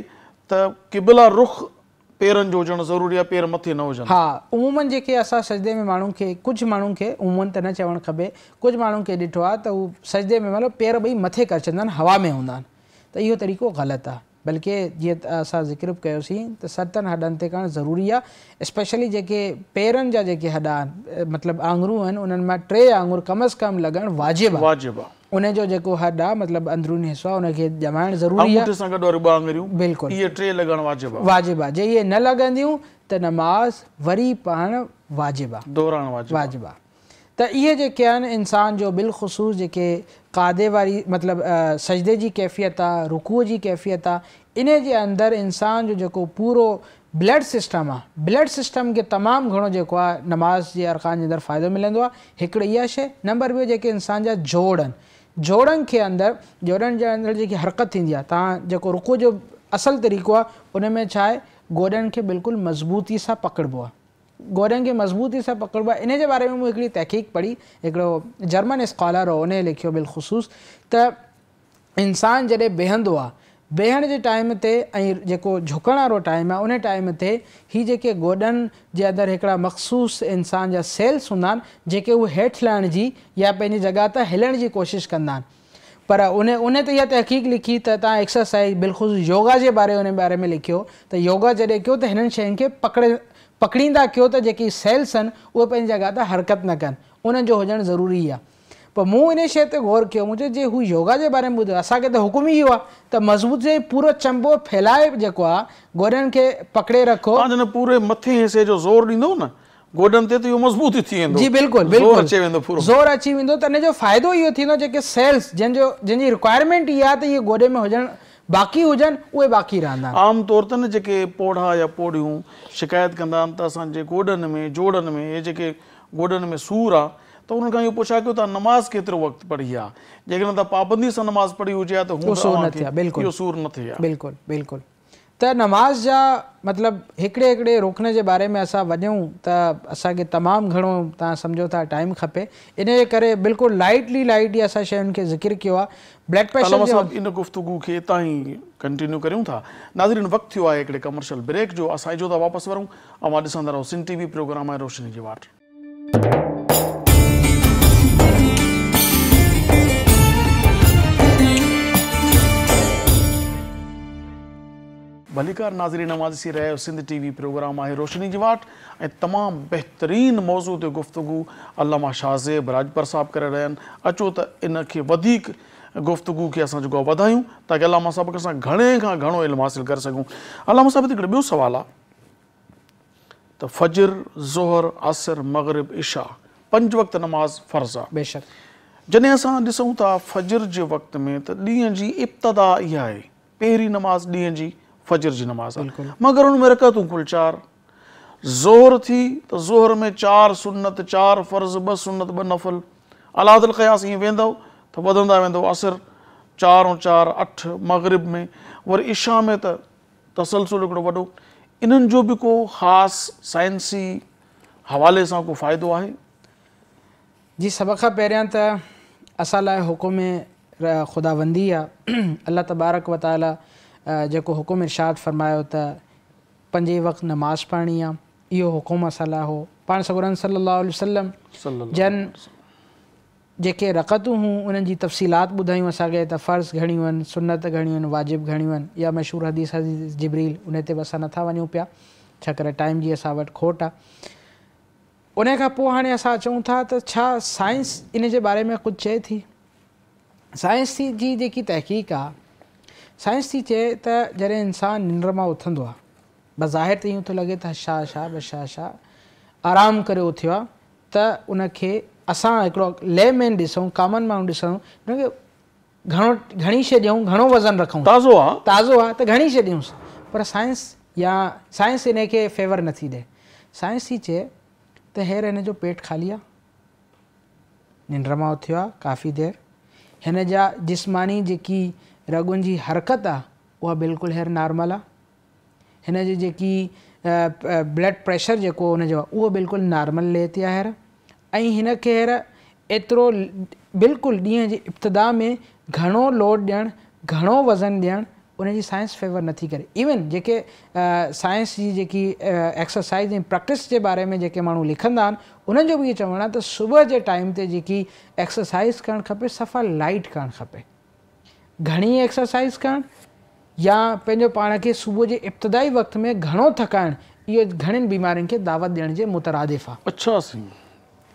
त न हुजनि हा उमूमनि जेके असां सजदे में माण्हू खे कुझु माण्हुनि खे उमून त न चवणु खपे कुझु माण्हुनि खे ॾिठो आहे त उहो सजदे में मतिलबु पेर ॿई मथे हवा में हूंदा आहिनि त इहो तरीक़ो ग़लति आहे बल्कि जे अस ज़िक्र बि कयोसीं त सतनि हॾनि ते ज़रूरी है स्पेशली जे पेर जा हडा मतलब आंगरू मतिलबु आङुरूं टे आंगुर कम अज़ कम लगन वाजिब वाजिब आहे जो जो जेको हॾ आहे मतलब अंदरूनी हिस्सा उनके उनखे ज़रूरी है सां गॾु ॿ आङुरियूं बिल्कुल ये टे लॻणु वाजिब आहे वाजिबु आहे जे ये न लॻंदियूं त नमाज़ वरी पढ़णु वाजिबु आहे वाजिब वाजिब आहे तो ये जेके आहिनि इंसान जो बिलख़सूस जी कादे वारी मतिलबु सजदे की कैफ़ियत आ रुकूअ की कैफ़ियत आहे इन जे अंदरि इंसान जो जो पूरा ब्लड सिस्टम आ ब्लड सिस्टम के तमाम घड़ो जेको आहे नमाज़ के अरकान के अंदर फ़ायद मिलंदो आहे हिकिड़ो नंबर ॿियो जेके इंसान जा जोड़ आहिनि जोड़नि खे अंदरि जोड़नि जे अंदरि हरकत थींदी आहे तव्हां जो असल तरीक़ो आहे उन में छा आहे गोॾनि मज़बूती से पकड़बो है गोरेन के मज़बूती से पकड़ इन बारे में मूं तहक़ीक़ पढ़ी जर्मन स्कॉलर हो उन्हें लिखो बिलख़ुसूस त तो इंसान जैसे बेहंदो आ बेहण के टाइम से जो जेको झुकण वारो टाइम आहे उन टाइम से ही जो गोडन के अंदर एक मखसूस इंसान जहाँ सेल्स हूँ जो हेठ लहण की या पैं जगह त हिलण की कोशिश कंदा पर उन उन तहक़ीक़ लिखी तो तुम एक्सरसाइज़ बिल्कुलु योगा के बारे उन बारे में लिखो तो योगा जैसे कयो तो इन शयुनि पकड़ींदा कयो त जेकी सेल्स आहिनि उहे पंहिंजी जॻह ते हरकत न कनि उन्हनि जो हुजणु ज़रूरी आहे पोइ मूं इन शइ ते गौर कयो मुंहिंजो जे हू योगा जे बारे में ॿुधो असांखे त हुकुम ई इहो आहे त जे पूरो चंबो फैलाए जेको आहे गोॾनि खे पकिड़े रखो पूरे मथे हिसे जो ज़ोर ॾींदो न गोॾनि ते त इहो मज़बूत बिल्कुलु बिल्कुलु अची वेंदो पूरो ज़ोर अची वेंदो त इन जो फ़ाइदो इहो थींदो जेके सेल्स जंहिंजो जंहिंजी रिक्वायरमेंट इहा आहे त इहे गोॾे में हुजणु बाक़ी हुजनि उहे बाक़ी रहंदा आमतौर ते न जेके या पौड़ियूं शिकायत कंदा आहिनि में जोड़नि में इहे जेके गोॾनि में सूर आहे त उन्हनि खां इहो पुछा नमाज़ केतिरो वक़्तु पढ़ी आहे जेकॾहिं तव्हां पाबंदी सां नमाज़ पढ़ी हुजे हा त इहो सूर न थिए हा बिल्कुलु त नमाज़ जा मतिलबु हिकिड़े हिकिड़े रोकने जे बारे में असां वञूं त असांखे तमामु घणो तव्हां सम्झो था टाइम खपे इन जे करे बिल्कुलु लाइटली लाइट असां शयुनि खे ज़िकिर कयो आहे બ્લડ પ્રેશર इन गुफ्तगू खे हितां कंटिन्यू करियूं था नाज़रीन वक़्तु थियो आहे हिकिड़े कमर्शियल ब्रेक जो असां जो था वापसि वरूं अवां ॾिसंदा सिन टी प्रोग्राम आहे रोशनी जी वाट भलीकार नाज़रीन अवां ॾिसी सिंध टी प्रोग्राम आहे रोशनी जी वाट ऐं तमामु बहितरीनु मौज़ू ते अलामा शाहज़ेब राजपर साहब कर रहा अचो त इनखे गुफ़्तगु के अस जेको ताकि अलामा साहब के असां घणे का घणो इल्म हासिल कर सकूँ अलामा साहब एक बो सवाल तो फजर ज़ोहर असर मगरब इशा पंज वक्त नमाज़ फ़र्ज़ु आहे बेशक जॾहिं असां त फजर के वक़्त में तो ॾींहं की इब्तदा इहा आहे पहिरीं नमाज़ ॾींहं की फजर की नमाज़ मगर उनमें रकतू कुल चार ज़ोहर थी तो ज़ोहर में चार सुन्नत चार फ़र्ज़ ब सुन्नत ब नफ़ल अलादल क़यास ये वेंदव तो वधंदा वेंदो असर चार ऐं चार अठ मग़रिब में वरी ईशा में त तसलसुल हिकिड़ो वॾो इन्हनि जो बि को ख़ासि साइंसी हवाले सां को फ़ाइदो आहे जी सभ खां पहिरियां त असां लाइ हुकुम ख़ुदाबंदी आहे अलाह तबारक वताला जेको हुकुम इरशाद फ़रमायो त पंजे वक़्तु नमाज़ पढ़णी आहे इहो हुकुम असां लाइ हो पाण सगुरन सलाहु वसलम जन जेके रकतूं हुयूं उन्हनि जी तफ़सीलात ॿुधायूं असांखे त फ़र्ज़ घणियूं आहिनि सुनत घणियूं आहिनि वाजिबु घणियूं आहिनि या मशहूरु हदीस हदीस जिबरील उन ते बि असां नथा वञूं पिया छाकाणि टाइम जी असां वटि खोट आहे उन खां पोइ हाणे असां अचूं था त छा साइंस इन जे बारे में कुझु चए थी साइंस जी जेकी तहक़ीक़ आहे साइंस थी चए त जॾहिं इंसानु निंड मां उथंदो आहे बज़ाहिर त इहो थो लॻे त छा छा ब छा आराम करे उथियो आहे त उनखे असां हिकिड़ो लेमेन ॾिसूं कॉमन माण्हू ॾिसूं हुनखे घणो घणी शइ ॾियूं वज़न रखूं ताज़ो आहे ताज़ो आहे त घणी शइ ॾियूंसि पर साइंस या साइंस इन खे फेवर नथी ॾे साइंस ही चे तो हींअर हिन जो पेट खाली आहे निंड मां काफ़ी देर हिन जा जिस्मानी जेकी रगुनि जी हरकत आहे उहा बिल्कुलु हींअर नॉर्मल आने जी ब्लड प्रेशर जेको हुनजो आहे नॉर्मल लेती आहे हींअर ऐं हिन केर एतिरो बिल्कुलु ॾींहं जी इब्तिदा में घणो लोड ॾियणु घणो वज़न ॾियणु जी साइंस फेवर नथी करे इवन जेके साइंस जी जेकी एक्सरसाइज़ ऐं प्रैक्टिस जे बारे में जेके माण्हू लिखंदा आहिनि उन्हनि जो बि इहो चवणु आहे त सुबुह जे टाइम ते जेकी एक्सरसाइज़ करणु खपे सफ़ा लाइट करणु खपे घणी एक्सरसाइज़ करणु या पंहिंजो पाण खे सुबुह जे इब्तिदाई वक़्त में घणो थकाइणु इहो घणनि बीमारियुनि खे दावत ॾियण जे मुतरादिफ़ आहे अचो साईं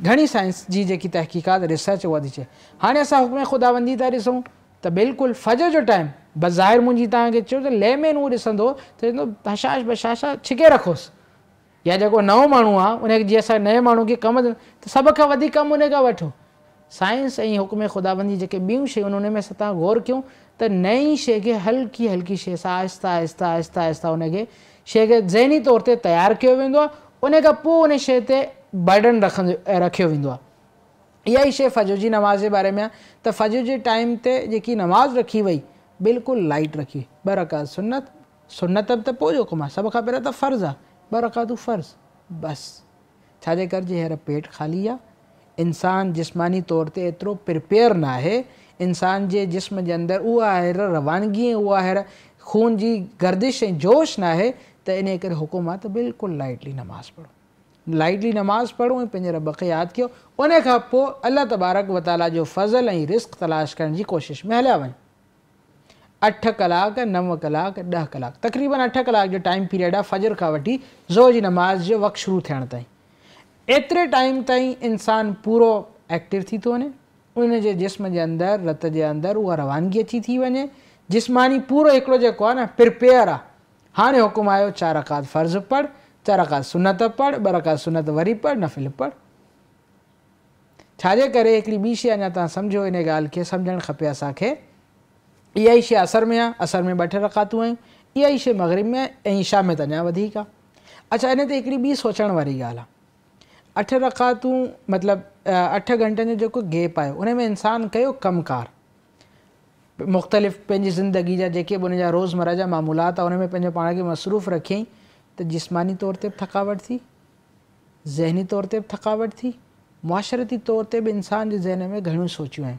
ઘણી સાયન્સ જી જેકી તહકીકાત રિસર્ચ વધી છે હાણેસા હુકમે ખુદાવંદી દરસું તો બિલકુલ ફજ જો ટાઈમ બઝાયર મુંજી તાકે છો લેમેન ઓરસંદો ત હશાસ બશાસા છકે રખસ યા જો નવ માણુ આ ઉને જેસા નય માણુ કે કમ તો સબ કે વધી કમ ઉને કા વઠો સાયન્સ એ હુકમે ખુદાવંદી જેકે બીઓ શે ઉને મે સતા ઘોર ક્યું તો નઈ શે કે હલકી હલકી શે આસ્ત આસ્ત આસ્ત આસ્ત ઉને કે શે કે ذہنی તોરતે તૈયાર કેવંદો ઉને કા પો ઉને શેતે बर्डन रख रख वेंदो आहे इहा ई शइ फजो जी नमाज़ जे बारे में आहे त फजो जे टाइम ते जेकी नमाज़ रखी वई बिल्कुलु लाइट रखी वई ॿ रकात सुनत सुनत बि त पोइ जो कमु आहे सभ खां पहिरियों त फ़र्ज़ु आहे ॿ रकातूं फ़र्ज़ु बसि छाजे कर जे हींअर पेट ख़ाली आहे इंसानु जिस्मानी तौर ते एतिरो प्रिपेयर न आहे इंसान जे जिस्म जे अंदरि उहा रवानगी उहा खून जी गर्दिश ऐं जोश न आहे त इन करे हुकुम आहे त बिल्कुलु लाइटली नमाज़ पढ़ो लाइटली नमाज़ पढ़ूं ऐं रब के याद कयो उन अल्लाह तबारक वताल जो फज़ल ए रिस्क तलाश करण की कोशिश में हलिया वन अठ कलाक नव कलाक दह कलाक तक़रीबन अठ कलाक जो टाइम पीरियड है फजर का वी जो जी नमाज़ जो वक्त शुरू थे तेरे टाइम तीन इंसान पूरा एक्टिव थी तो वे उन जिसम के अंदर रत के अंदर वह रवानगी अची थी वे जिस्मानी पूरा एक जेको प्रिपेयर आ हाँ हुकुम आयो चार अकाद फर्ज पढ़ चरका सुनत पढ़ ब बरका सुनत वरी पढ़ नफ़िल पढ़ छाजे करे हिकिड़ी ॿी इन गाल खे सम्झणु खपे असा के ई शइ असर में आहे असर में ॿ टे रकातूं आहियूं इहा ई में ऐं ईशा में त अञा वधीक अच्छा इन एक बी सोचने वाली गाल अठ रकातूं मतलब अठ घंटनि जो जेको गैप आहे उन इंसान कर कमकार मुख़्तलिफ़ पंहिंजी ज़िंदगी जहाँ जेके बि उन जा रोज़मर्रा जा मामूलात आहे उन मसरूफ़ रखियईं त जिस्मानी तौर ते बि थकावट थी ज़हनी तौर ते बि थकावट थी मुआशरती तौर ते बि इंसान जे ज़हन में घणियूं सोचियूं आहिनि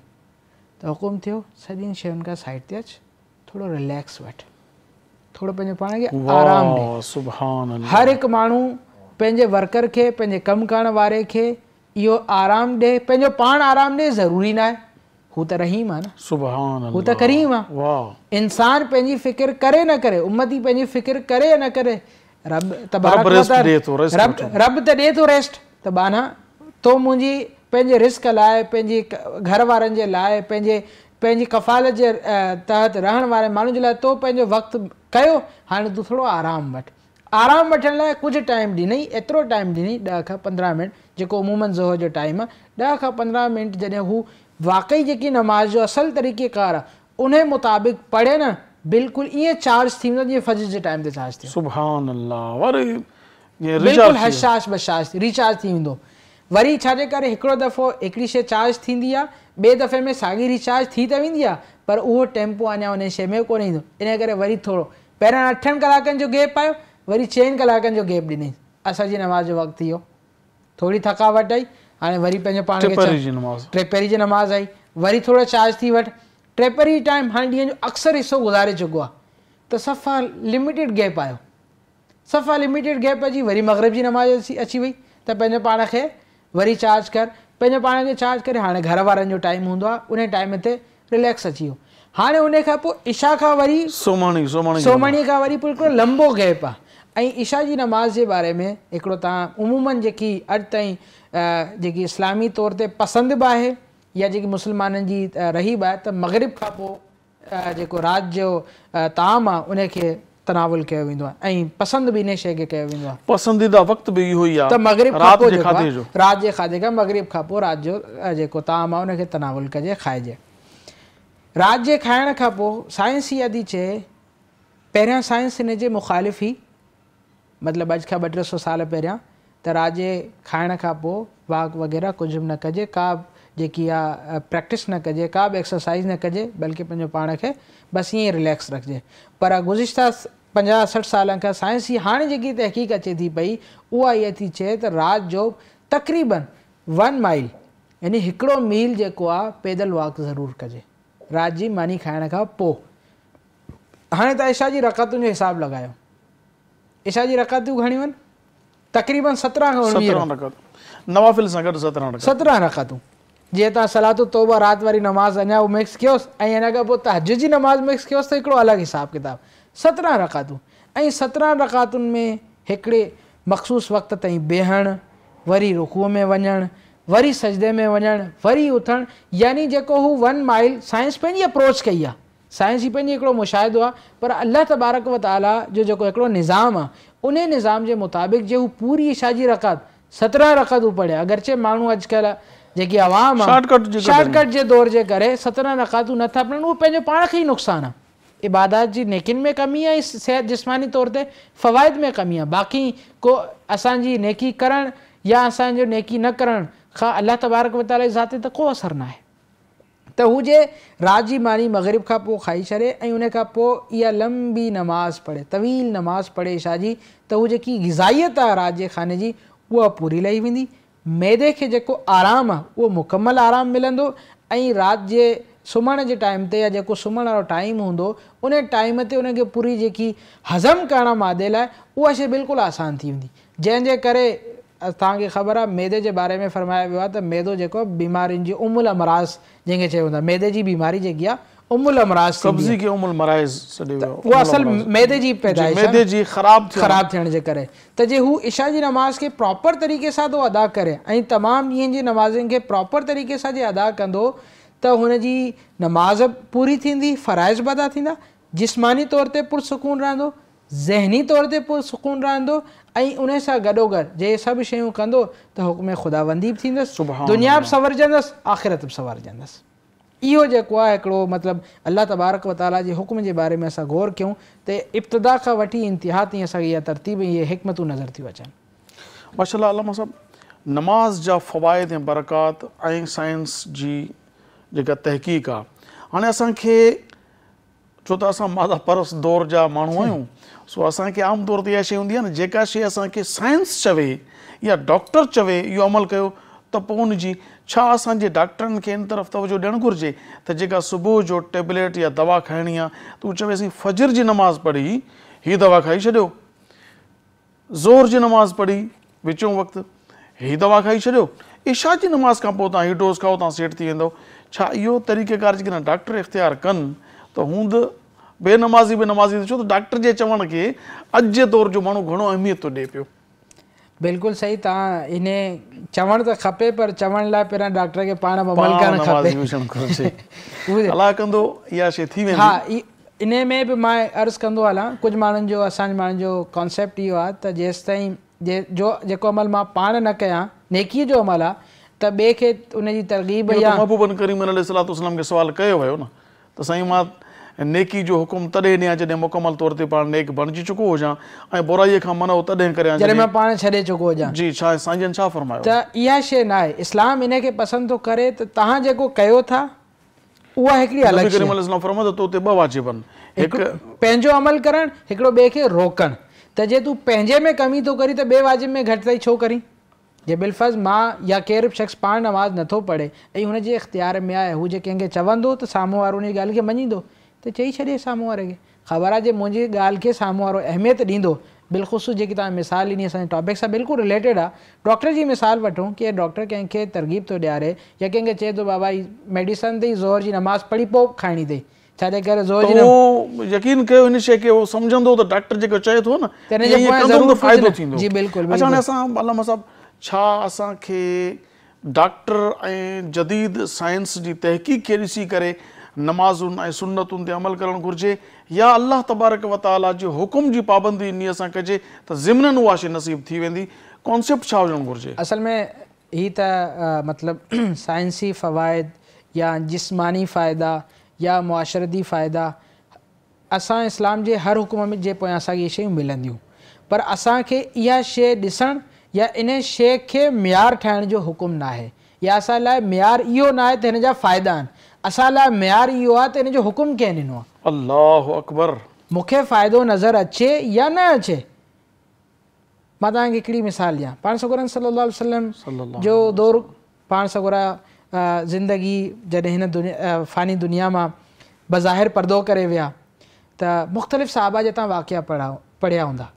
त हुकुम थियो सॼी शयुनि खां साइड ते अचु थोरो रिलैक्स वठि थोरो पंहिंजो पाण खे आराम हर हिकु माण्हू पंहिंजे वर्कर खे पंहिंजे कमु करणु वारे खे इहो आराम ॾिए पंहिंजो पाण आराम ॾिए ज़रूरी न आहे हू त रहीमां न इंसान पंहिंजी फ़िक्र करे न करे उमती पंहिंजी फ़िक्र करे न करे रब तबारक रब रेस्ट ॾे थो रेस्ट रब तो दे तो रेस्ट तो बाना तो मुंहिंजी पंहिंजे रिस्क लाए पंहिंजी घर वारनि जे लाए पंहिंजे पंहिंजी कफ़ालत जे तहत रहण वाले माण्हुनि जे लाए तो पंहिंजो वक्त कयो हाणे तूं थोरो आराम वठि आराम वठण लाइ कुछ टाइम ॾिनई एतिरो टाइम ॾिनई ॾह खां पंद्रहं मिनट जेको अमूमन ज़ोहर जो टाइम आहे ॾह खां मिनट जने हु हू वाक़ई जेकी नमाज़ जो असल तरीके आहे उन मुताबिक़ पढ़े ना बिल्कुल ये चार्ज थी ना ये ये फजर टाइम चार्ज थी सुभान अल्लाह बिल्कुल हशाश बशाश रिचार्ज थी वेंदो वरी छाजे करे एकड़ो दफ़ो एकड़ी से चार्ज थी दिया बे दफ़े में सागी रिचार्ज थी त वेंदी पर वो टेंपो आने वाले शइ में कोन ईंदो इन करे वरी थोड़ो पहिरां अठनि कलाकन जो गैप आयो वरी चइनि कलाकन जो गैप दिने ॾिनई जी नमाज़ जो वक़्तु थी थोड़ी थकावट आई हाणे वरी पंहिंजो पाण पहिरीं जी नमाज़ आई वरी थोड़ा चार्ज थी वट टेपरी टाइम हाणे ॾींहं जो अक्सर हिसो गुज़ारे चुको आहे त सफ़ा लिमिटेड गैप आयो सफ़ा लिमिटेड गैप अची वरी मगरब जी नमाज़ अची अची वई त पंहिंजो पाण खे वरी चार्ज कर पंहिंजो पाण खे चार्ज करे हाणे घर वारनि जो टाइम हूंदो आहे उन टाइम ते रिलैक्स अची वियो हाणे उन खां पोइ ईशा खां वरी सोमाणी सोमाणी सोमाणी खां वरी बिल्कुलु लंबो गैप आहे ऐं ईशा जी नमाज़ जे बारे में हिकिड़ो तव्हां उमूमनि जेकी अॼु ताईं जेकी इस्लामी तौर ते पसंदि बि आहे या जी मुसलमान की रही ॿाहि त मग़रब खां पोइ जो ताम आहे उनखे तनावल कयो वेंदो आहे ऐं पसंदि बि इन शइ खे कयो वेंदो पसंदीदा वक़्तु बि इहो ई आहे त मग़रब खां पोइ खाधे खां मग़रब खां पोइ राति जो ताम आहे उनखे तनावुल कजे खाइजे राति जे खाइण खां पोइ साइंस इहा थी चए पहिरियां साइंस हिन मुखालिफ़ ई मतिलबु अॼु खां ॿ टे सौ साल पैर त राति जे खाइण खां पोइ वाक वग़ैरह कुझु बि न कज का जेकी आहे प्रैक्टिस न कजे का बि एक्सरसाइज़ न कजे बल्कि पंहिंजो पाण खे बसि ईअं रिलेक्स रखिजे पर गुज़िश्ता पंजाह सठि सालनि खां साइंस जी हाणे जेकी तहक़ीक़ अचे थी पई उहा इहा थी चए त राति जो तक़रीबन वन माइल यानी हिकिड़ो मील जेको आहे पैदल वॉक ज़रूरु कजे राति जी मानी खाइण खां पोइ हाणे त ईशा जी रकतुनि जो हिसाबु लॻायो ईशा जी रकतूं घणियूं आहिनि तक़रीबन सत्रहं खां सत्रहं रकतूं जीअं सलाह तो तौबा रात वारी नमाज़ अना मिक्स किया ऐं की नमाज़ मिक्स किया अलग हिसाब किताब सत्रह किताबु सत्रहं रकातूं ऐं में एकड़े मखसूस वक़्त तेह वरी रुकू में वन वरी सजदे में वन वरी उथण यानी जो हूँ वन माइल साइंस पंहिंजी अप्रोच कई है साइंस ही पंहिंजी हिकिड़ो मुशाहिदो पर अल्लाह तबारक व तला जो जो एक निज़ाम आ उन निज़ाम के मुताबिक़ जो पूरी इशा रकात सत्रह रकातू पढ़िया अगरचे मूँ अॼुकल्ह जी आवाम शॉर्टकट के दौर के कर सत्रहं नकातू ना पड़न वो पैं पान के ही नुकसान है इबादत की नेकिन में कमी है सेहत जिसमानी तौर पर फवायद में कमी है बाक़ी को असानी नेकी कर या असो नेकी न कर अल्लाह तबारक वाल ज़ाते तो को असर ना तो हू जे राति मानी मग़रिब का खाई छे उन लंबी नमाज़ पढ़े तवील नमाज़ पढ़े तो जी त हू जेकी ग़िज़ाइत आ राति खाने की वह पूरी लही वी मैदे खे जेको आरामु आहे उहो मुकमल आरामु मिलंदो ऐं सुम्हण जे टाइम ते या जो सुम्हण वारो टाइम हूंदो उन टाइम ते उनखे पूरी जी हज़म करणु मादे लाइ उहा शइ बिल्कुलु आसान थी वेंदी जंहिंजे ख़बर आ मैदे जे बारे में फरमाया वियो आहे मैदो जो आहे बीमारियुनि उमुल अमराज़ जैसे चाहिए मैदे की बीमारी जेकी आहे उमुल अमराज कब्ज़ी के उमुल मराइज तो असल मैदे जी पैदाइश मैदे जी ख़राब ख़राब तो जे करे त जे जी नमाज़ प्रॉपर तरीक़े सां थो अदा करे ऐं जी नमाज़ुनि के प्रॉपर तरीक़े सां जे अदा कंदो त तो जी नमाज़ पूरी थींदी फ़राइज़ अदा जिस्मानी तौर ते सुकून रहंदो ज़हनी तौर ते पुरसकून रहंदो ऐं उन सां गॾो गॾु जे सभु शयूं कंदो त हुकम ख़ुदाबंदी बि दुनिया बि संवरजंदसि आख़िरत बि संवरजंदसि इहो जेको आहे हिकिड़ो मतिलबु तबारक तबारकाला जे हुकम जे बारे में असां गौर कयूं त इब्तिदा खां वठी इंतिहा ताईं असांखे इहा तरतीबमतूं नज़र थी अचनि माशा सभु नमाज़ जा फ़वाइद ऐं बरकात ऐं साइंस जी जेका तहक़ीक़ आहे हाणे असांखे छो त असां परस दौर जा माण्हू आहियूं सो असांखे आमतौर ते इहा शइ हूंदी आहे न जेका शइ असांखे साइंस चवे या डॉक्टर चवे इहो अमल कयो त पोइ उनजी छा असांजे डॉक्टरनि खे इन तरफ़ तवजो ॾियणु घुरिजे त जेका सुबुह जो टेबलेट या दवा खाइणी आहे त उहा चवे असीं फजर जी नमाज़ पढ़ी हीअ दवा खाई छॾियो ज़ोर जी नमाज़ पढ़ी विचों वक़्तु हीअ दवा खाई छॾियो ईशा जी नमाज़ खां पोइ तव्हां हीअ डोज़ खाओ तव्हां सेट थी वेंदो छा इहो तरीक़ेकार जेकॾहिं डॉक्टर इख़्तियार कनि त हूंद बेनमाज़ी बि नमाज़ी छो त डॉक्टर जे चवण खे अॼु जे दौरु जो माण्हू घणो अहमियत थो ॾिए पियो बिल्कुलु सही तव्हां हिन चवणु त खपे पर चवण लाइ पहिरां डॉक्टर खे पाण करणु खपे हा इन में बि मां अर्ज़ु कंदो हलां कुझु माण्हुनि जो असां माण्हुनि जो कॉन्सेप्ट इहो आहे त जेसि ताईं जो जेको अमल मां पाण न कयां नेकीअ जो अमल आहे त ॿिए खे उनजी मां नेकी जो हुकुम तॾहिं ॾियां जॾहिं मुकमल तौर ते पाण नेक बणिजी चुको हुजां ऐं बुराईअ खां मनो तॾहिं करियां जॾहिं मां पाण छॾे चुको हुजां जी छा साईं छा फरमायो त इहा शइ न इस्लाम इन खे पसंदि थो करे त तव्हां जेको कयो था उहा हिकिड़ी अलॻि फरमायो त तो ते ॿ वाजिब आहिनि हिकु अमल करणु हिकिड़ो ॿिए खे रोकणु त जे तूं पंहिंजे में कमी थो करी त ॿिए वाजिब में घटिताई छो करी जे बिल्फज मां या केर बि शख़्स पा नमाज़ नथो पढ़े ऐं में आहे हू जे कंहिंखे चवंदो त साम्हूं वारो हुन जी त चई छॾे साम्हूं वारे खे ख़बर आहे जे मुंहिंजी ॻाल्हि खे साम्हूं वारो अहमियत ॾींदो बिल ख़ुशि जेकी तव्हां मिसाल ॾिनी असांजे टॉपिक सां बिल्कुलु रिलेटेड आहे डॉक्टर जी मिसाल वठूं की डॉक्टर कंहिंखे तरगीब थो ॾियारे या कंहिंखे चए थो बाबा मेडिसन ते ज़ोर जी नमाज़ पढ़ी पोइ खाइणी अथई छाजे करे चए थो न छा असांखे डॉक्टर ऐं जदीद साइंस जी तहक़ीक़ खे ॾिसी करे नमाज़ सुन्नतुनि ते अमल करणु घुरिजे या अलाह तबारक वताला जे हुकुम जी पाबंदी इन सां कजे त ज़िमननि उहा शइ नसीब थी वेंदी कॉन्सेप्ट छा असल में ही त मतिलबु साइंसी फ़वाइद या जिसमानी फायदा या मुआशरती फ़ायदा असां इस्लाम जे हर हुकुम में जे पोयां असांखे पर असांखे इहा शइ या इन शे के मयारु ठाहिण जो हुकुम नाहे या अस लाइ इो ना न आहे त हिन जा असाला मयार यो आहे त हिन जो हुकुम कीअं ॾिनो अल्लाह अलाह अकबर मूंखे फायदो नज़र अचे या न अचे मां तव्हांखे हिकिड़ी मिसाल ॾियां पाण सगुरन सलाहु वसलम जो दौर पाण सगोरा ज़िंदगी जॾहिं इन दुनिया फ़ानी दुनिया मां बज़ाहिर परदो करे विया त मुख़्तलिफ़ साहबा जा तव्हां वाक़िआ पढ़ा पढ़िया हूंदा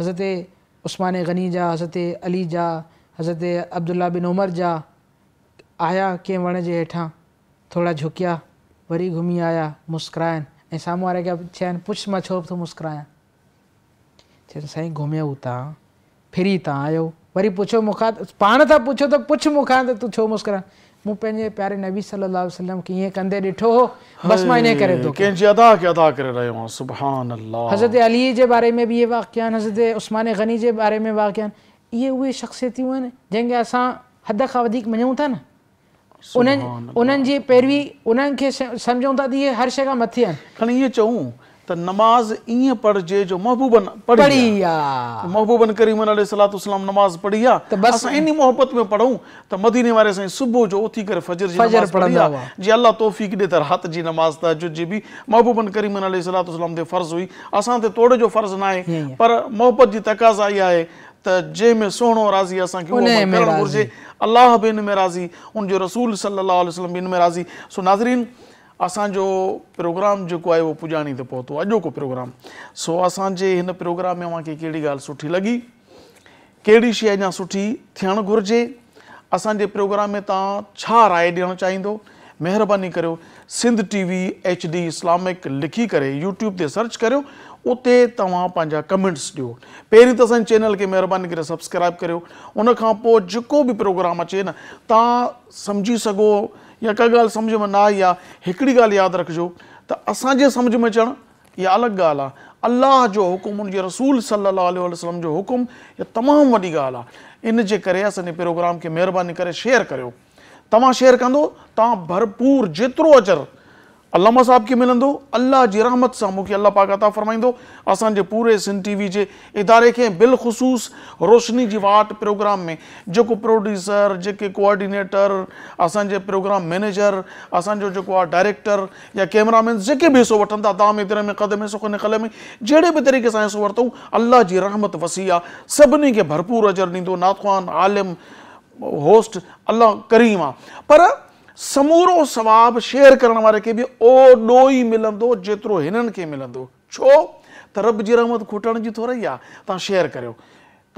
हज़रत उस्मान गनी जा हज़रत अली जा हज़रत अब्दुल्ला बिन उमर जा आया कंहिं वण जे हेठा थोड़ा झुकिया वरी घूमी आया मुस्कुराया ऐं साम्हूं वारे खे चयनि पुछ मछो तो मुस्कुराया चैन चयनि साईं घुमियऊं फिरी तव्हां आयो वरी पुछो मुखा पाण था पुछो तो पुछ मुखा तो तू छो मुस्कुरा मु पेंजे प्यारे नबी सल्लल्लाहु अलैहि वसल्लम की ये कंदे ॾिठो हो बसि मां करे तो थो जी अदा के अदा करे रहियो आहियां सुभान अल्लाह हज़रत अली जे बारे में भी ये वाक़िया हज़रत उस्मान गनी जे बारे में वाक़िया ये इहे उहे शख़्सियतूं जेंगे असा हद का वधीक मञूं था ना उन्हनि जी पैरवी उन्हनि खे सम्झूं था त इहे हर शइ खां मथे आहिनि खणी इहे चऊं त तो नमाज़ ईअं पढ़जे जो महबूबन पढ़ी आहे तो महबूबन करीम सलाम नमाज़ पढ़ी आहे त इन मोहबत में पढ़ूं त तो मदीने वारे साईं सुबुह जो उथी करे फजर जी नमाज़ पढ़ी हुआ जी अलाह तौफ़ीक ॾे त राति जी नमाज़ तहजुद जी बि महबूबन करीम सलाम ते फर्ज़ हुई असां ते तोड़े जो फर्ज़ न आहे पर मोहबत जी तक़ाज़ा इहा आहे जैमें जंहिंमें राज़ी असांखे उहो करणु घुरिजे में राज़ी उनजो रसूल सलाहु वसलम बि हिन में राज़ी सो नाज़रीन असो प्रोग्राम जो है वो पुॼाणी ते पहुतो अॼोको प्रोग्राम सो असांजे हिन प्रोग्राम में अव्हांखे कहिड़ी ॻाल्हि सुठी लॻी कहिड़ी शइ अञा सुठी थियणु घुरिजे असांजे प्रोग्राम में तव्हां छा राय ॾियणु चाहींदो सिंध टीवी एच डी इस्लामिक लिखी करे यूट्यूब से सर्च करियो उते तव्हां पंहिंजा कमेंट्स दियो पहिरीं त असांजी चैनल के महिरबानी करे सब्सक्राइब करियो उन खां पोइ जेको बि प्रोग्राम अचे न तव्हां सम्झी सघो या का गाल समझ में न आई आहे हिकिड़ी ॻाल्हि यादि रखिजो त असांजे सम्झ में अचणु इहा अलग गाल आहे अलाह जो हुकुम हुनजे रसूल सलाहु वसलम जो हुकुम इहा तमाम वॾी गाल आहे इन जे करे असांजे प्रोग्राम के महिरबानी करे शेयर करियो तव्हां शेयर कंदो तव्हां भरपूर जेतिरो अजर अलामा साहब के मिलंदो अल्लाह की रहमत से मुख्य अल्लाह पाक अता फ़रमाईंदो पूरे सिंध टीवी के इदारे के बिलखसूस रोशनी की वाट प्रोग्राम में जो प्रोड्यूसर जो कोऑर्डिनेटर अस प्रोग्राम मैनेजर असो जो डायरेक्टर या कैमरामैन जो भी हिस्सों वा दाम इदर में क़दम में सुखन कल में जड़े भी तरीक़े से हिस्सों वरितऊं अल्लाह की रहमत वसी आ सभी के भरपूर अजर ॾींदो नातवान आलिम होस्ट अल्लाह करीम आ पर समूरो सवाबु शेयर करण वारे खे बि ओॾो ई मिलंदो जेतिरो हिननि खे मिलंदो छो त रब जी रहमत खुटण जी थोरी आहे तव्हां शेयर करियो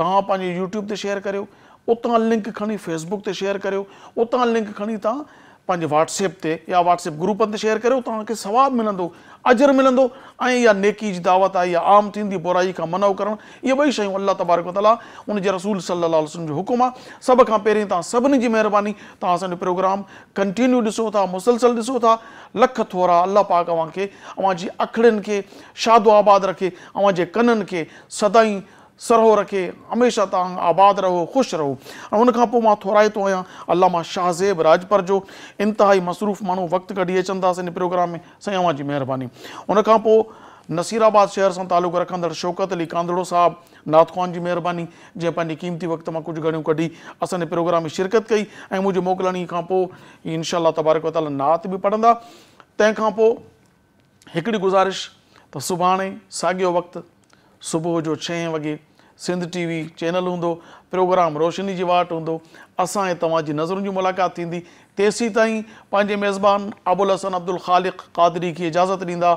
तव्हां पंहिंजे यूट्यूब ते शेयर करियो उतां लिंक खणी फेसबुक ते शेयर करियो उतां लिंक खणी तव्हां पंहिंजे व्हाट्सएप ते या व्हाट्सएप ग्रुप से शेयर करियो त हुनखे सवाबु मिलंदो अजर मिलंदो या इहा नेकी जी दावत आहे इहा आम थींदी बुराई का मनाउ करणु इहे ॿई शयूं अलाह तबारक ताला उनजे रसूल सलाह वसलम जो हुकुम आहे सभ खां पहिरीं तव्हां सभिनी जी महिरबानी प्रोग्राम कंटिन्यू ऐसो था मुसलसल ॾिसो था लख थोरा अलाह पाक अव्हांखे अव्हां जी अखिड़ियुनि शादो आबाद रखे अव्हां कन कननि खे सरहो रखे हमेशा तव्हां आबाद रहो खुश रहो उन उनखां तो मां थोराए थो शाहज़ेब राजपर जो इंतिहाई मसरूफ़ माण्हू वक़्तु कढी अचंदासीं हिन प्रोग्राम में सही अवां जी महिरबानी नसीराबाद शहर से तालुक रखंदड़ शौकत अली कांदड़ो साहब नाथ ख़ान की महिरबानी जंहिं पंहिंजी क़ीमती वक़्त में कुछ घणियूं कढी असां प्रोग्राम में शिरकत कई ऐं मुंहिंजी मोकिलणी खां पोइ तबारक ताल नात भी पढ़ा तंहिंखां गुज़ारिश तो सुे साॻियो वक़्तु सुबुह जो छहें वॻे सिंध टीवी चैनल हूंदो प्रोग्राम रोशनी जी वाट हूंदो असां ऐं तव्हांजी नज़रुनि मुलाक़ात थींदी तेसीं ताईं पंहिंजे मेज़बान अबुल हसन अब्दुल ख़ालिक क़ादरी की इजाज़त दींदा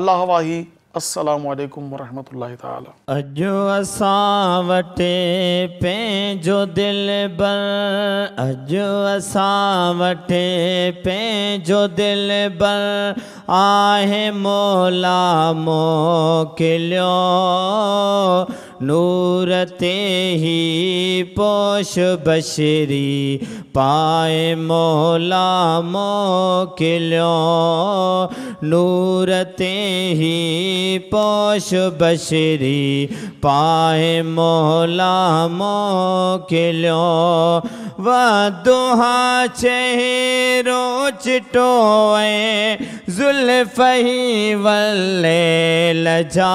अलाह वाही السلام علیکم ورحمۃ اللہ تعالی اجو اساں وٹے پنجو دل بر اجو اساں وٹے پنجو دل بر آہ مولا مو نورتے ہی پوش بشری پائے مولا موکلوں نورتے ہی پوش بشری پائے مولا موکلوں وا دوھا چہرے چٹوئے زلفیں ول لے لجا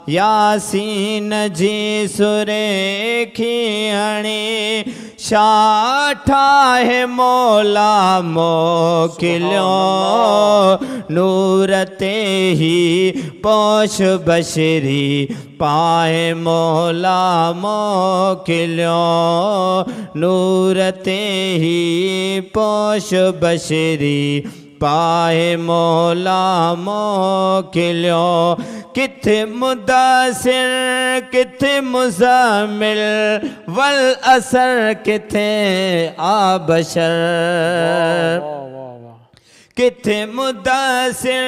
यासीन जी सुरेखी अणी शाठाहे मोला मोकिलियो नूर ते ही पोश बशरी पाए मोला मोकिलियो नूर ते ही पोश बशरी पाए मोला मोकिलियो किथे मुदासिर किथे मुजामिल वल असर किथे आबशर किथे मुदासिर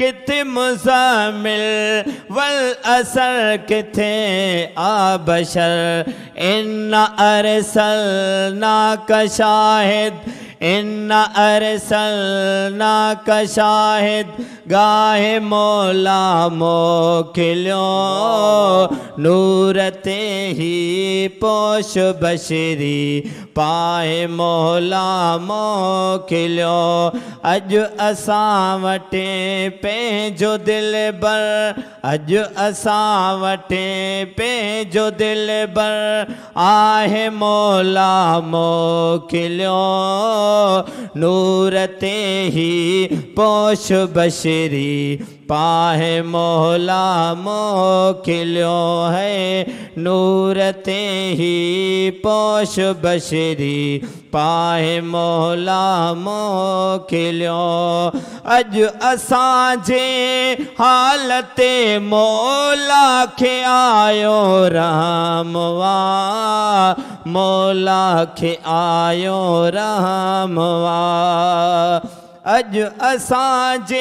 किथे मुजामिल वल असर किथे आबशर इन अरसल ना कशाहिद इन अरसलना कशाहिद गाहे मोला मोखिलो नूरते ही पोश बशरी पाए मोहला मोकिलियो अॼु असां वटि दिल बर अज अॼु असां वटि पंहिंजो दिलि भर आहे मोला मोकिलियो नूर ते पोश बशरी पाहे मोहला मोखिलो है नूर ते ही पोश बशरी पाहे मोहला मोखिलो अज असांजे हालते मोला खे आयो रामवा मोला खे आयो रामवा अॼु असांजे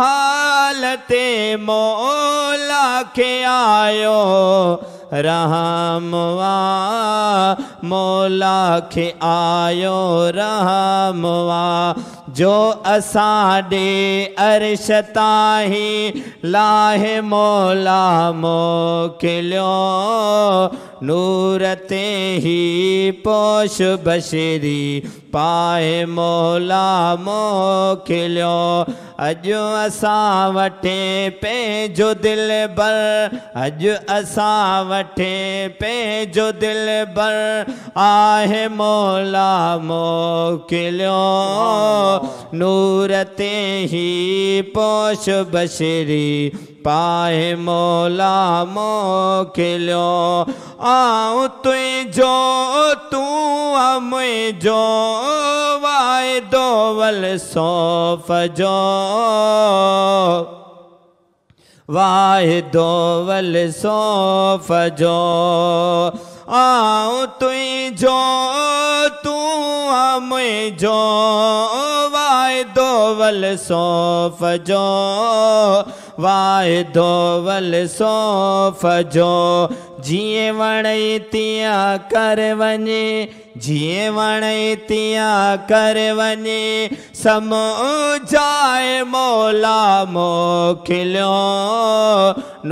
हाल ते मोला खे आयो रहमवा मोला खे आयो रहमवा जो असाडे अर्श लाहे मोला मोखिलो नूर ते ही पोश बशरी पाए मोला मोखिलो अॼु असां वटि पंहिंजो दिल भर अज असां वटि पंहिंजो दिल भर आहे मोला मोकिलियो नूर ते ई पोश बशरी વાય મોલા મોખ લ્યો આવ તુઈ જો તુ અમે જો વાય ડોવલ સોફ જો વાય ડોવલ સોફ જો આવ તુઈ જો તુ અમે જો વાય ડોવલ સોફ જો वाहिदो वल सो फजो जीअं वण कर वने जी वण कर वने समो जाए मौला खिलो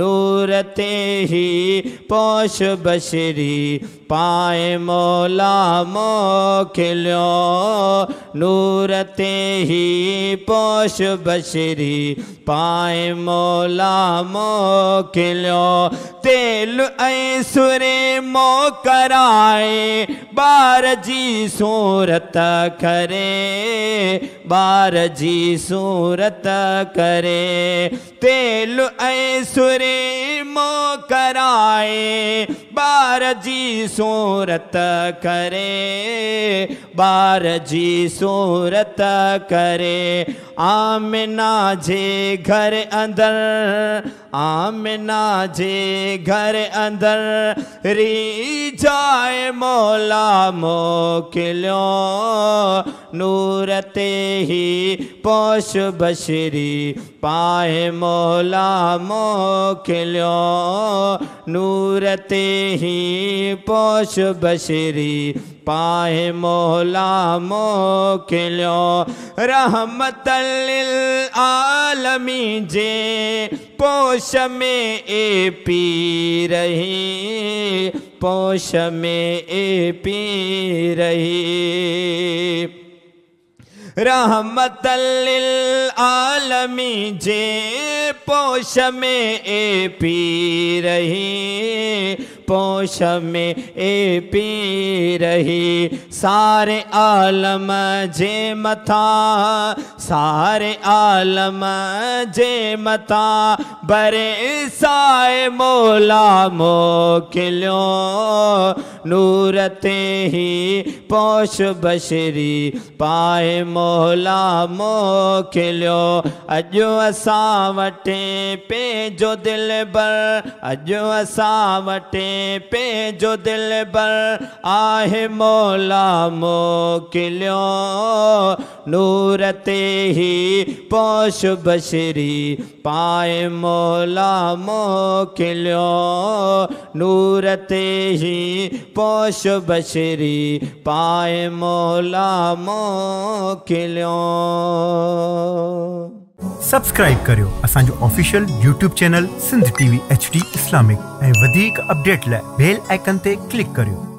नूर ते ही पोश बशरी पाए मौला खिलो नूर ते ही पोश बशरी पाए मौला खिलो तेल ऐं सुरे मो कराए बार जी सूरत करे बार जी सूरत करे तेल ऐ सुरे मो कराए बार जी सूरत करे बार जी सूरत करे आमना जे घर अंदर आमना जे घर अंदर सर री जाए मोला मो नूर ते ही पोश बशरी पाए मौला मो खिलो नूर ते ही पोश बशरी पाए मोहला मोखिलो रहमतल आलमी जे पोष में ए पी रही पोष में ए पी रही रहमत आलमी जे पोष में ए पी रही पोश में ए पी रही सारे आलम जे मथा सारे आलम जे मथा बरे साए मोला मोकिलियो नूर ते ही पोश बशरी पाए मोला अज अॼु वटे पे जो दिल बर अज असां वटि पे जो दिल बल आहे मौला मोकिलियो नूर ते ही पोश बशरी पाए मौला मोकिलियो नूर ते ही पोश बशरी पाए मौला मोकिलियो सब्सक्राइब करियो जो official YouTube channel Sindh TV HD डी इस्लामिक ए वधिक अपडेट ले बेल आइकन ते क्लिक करियो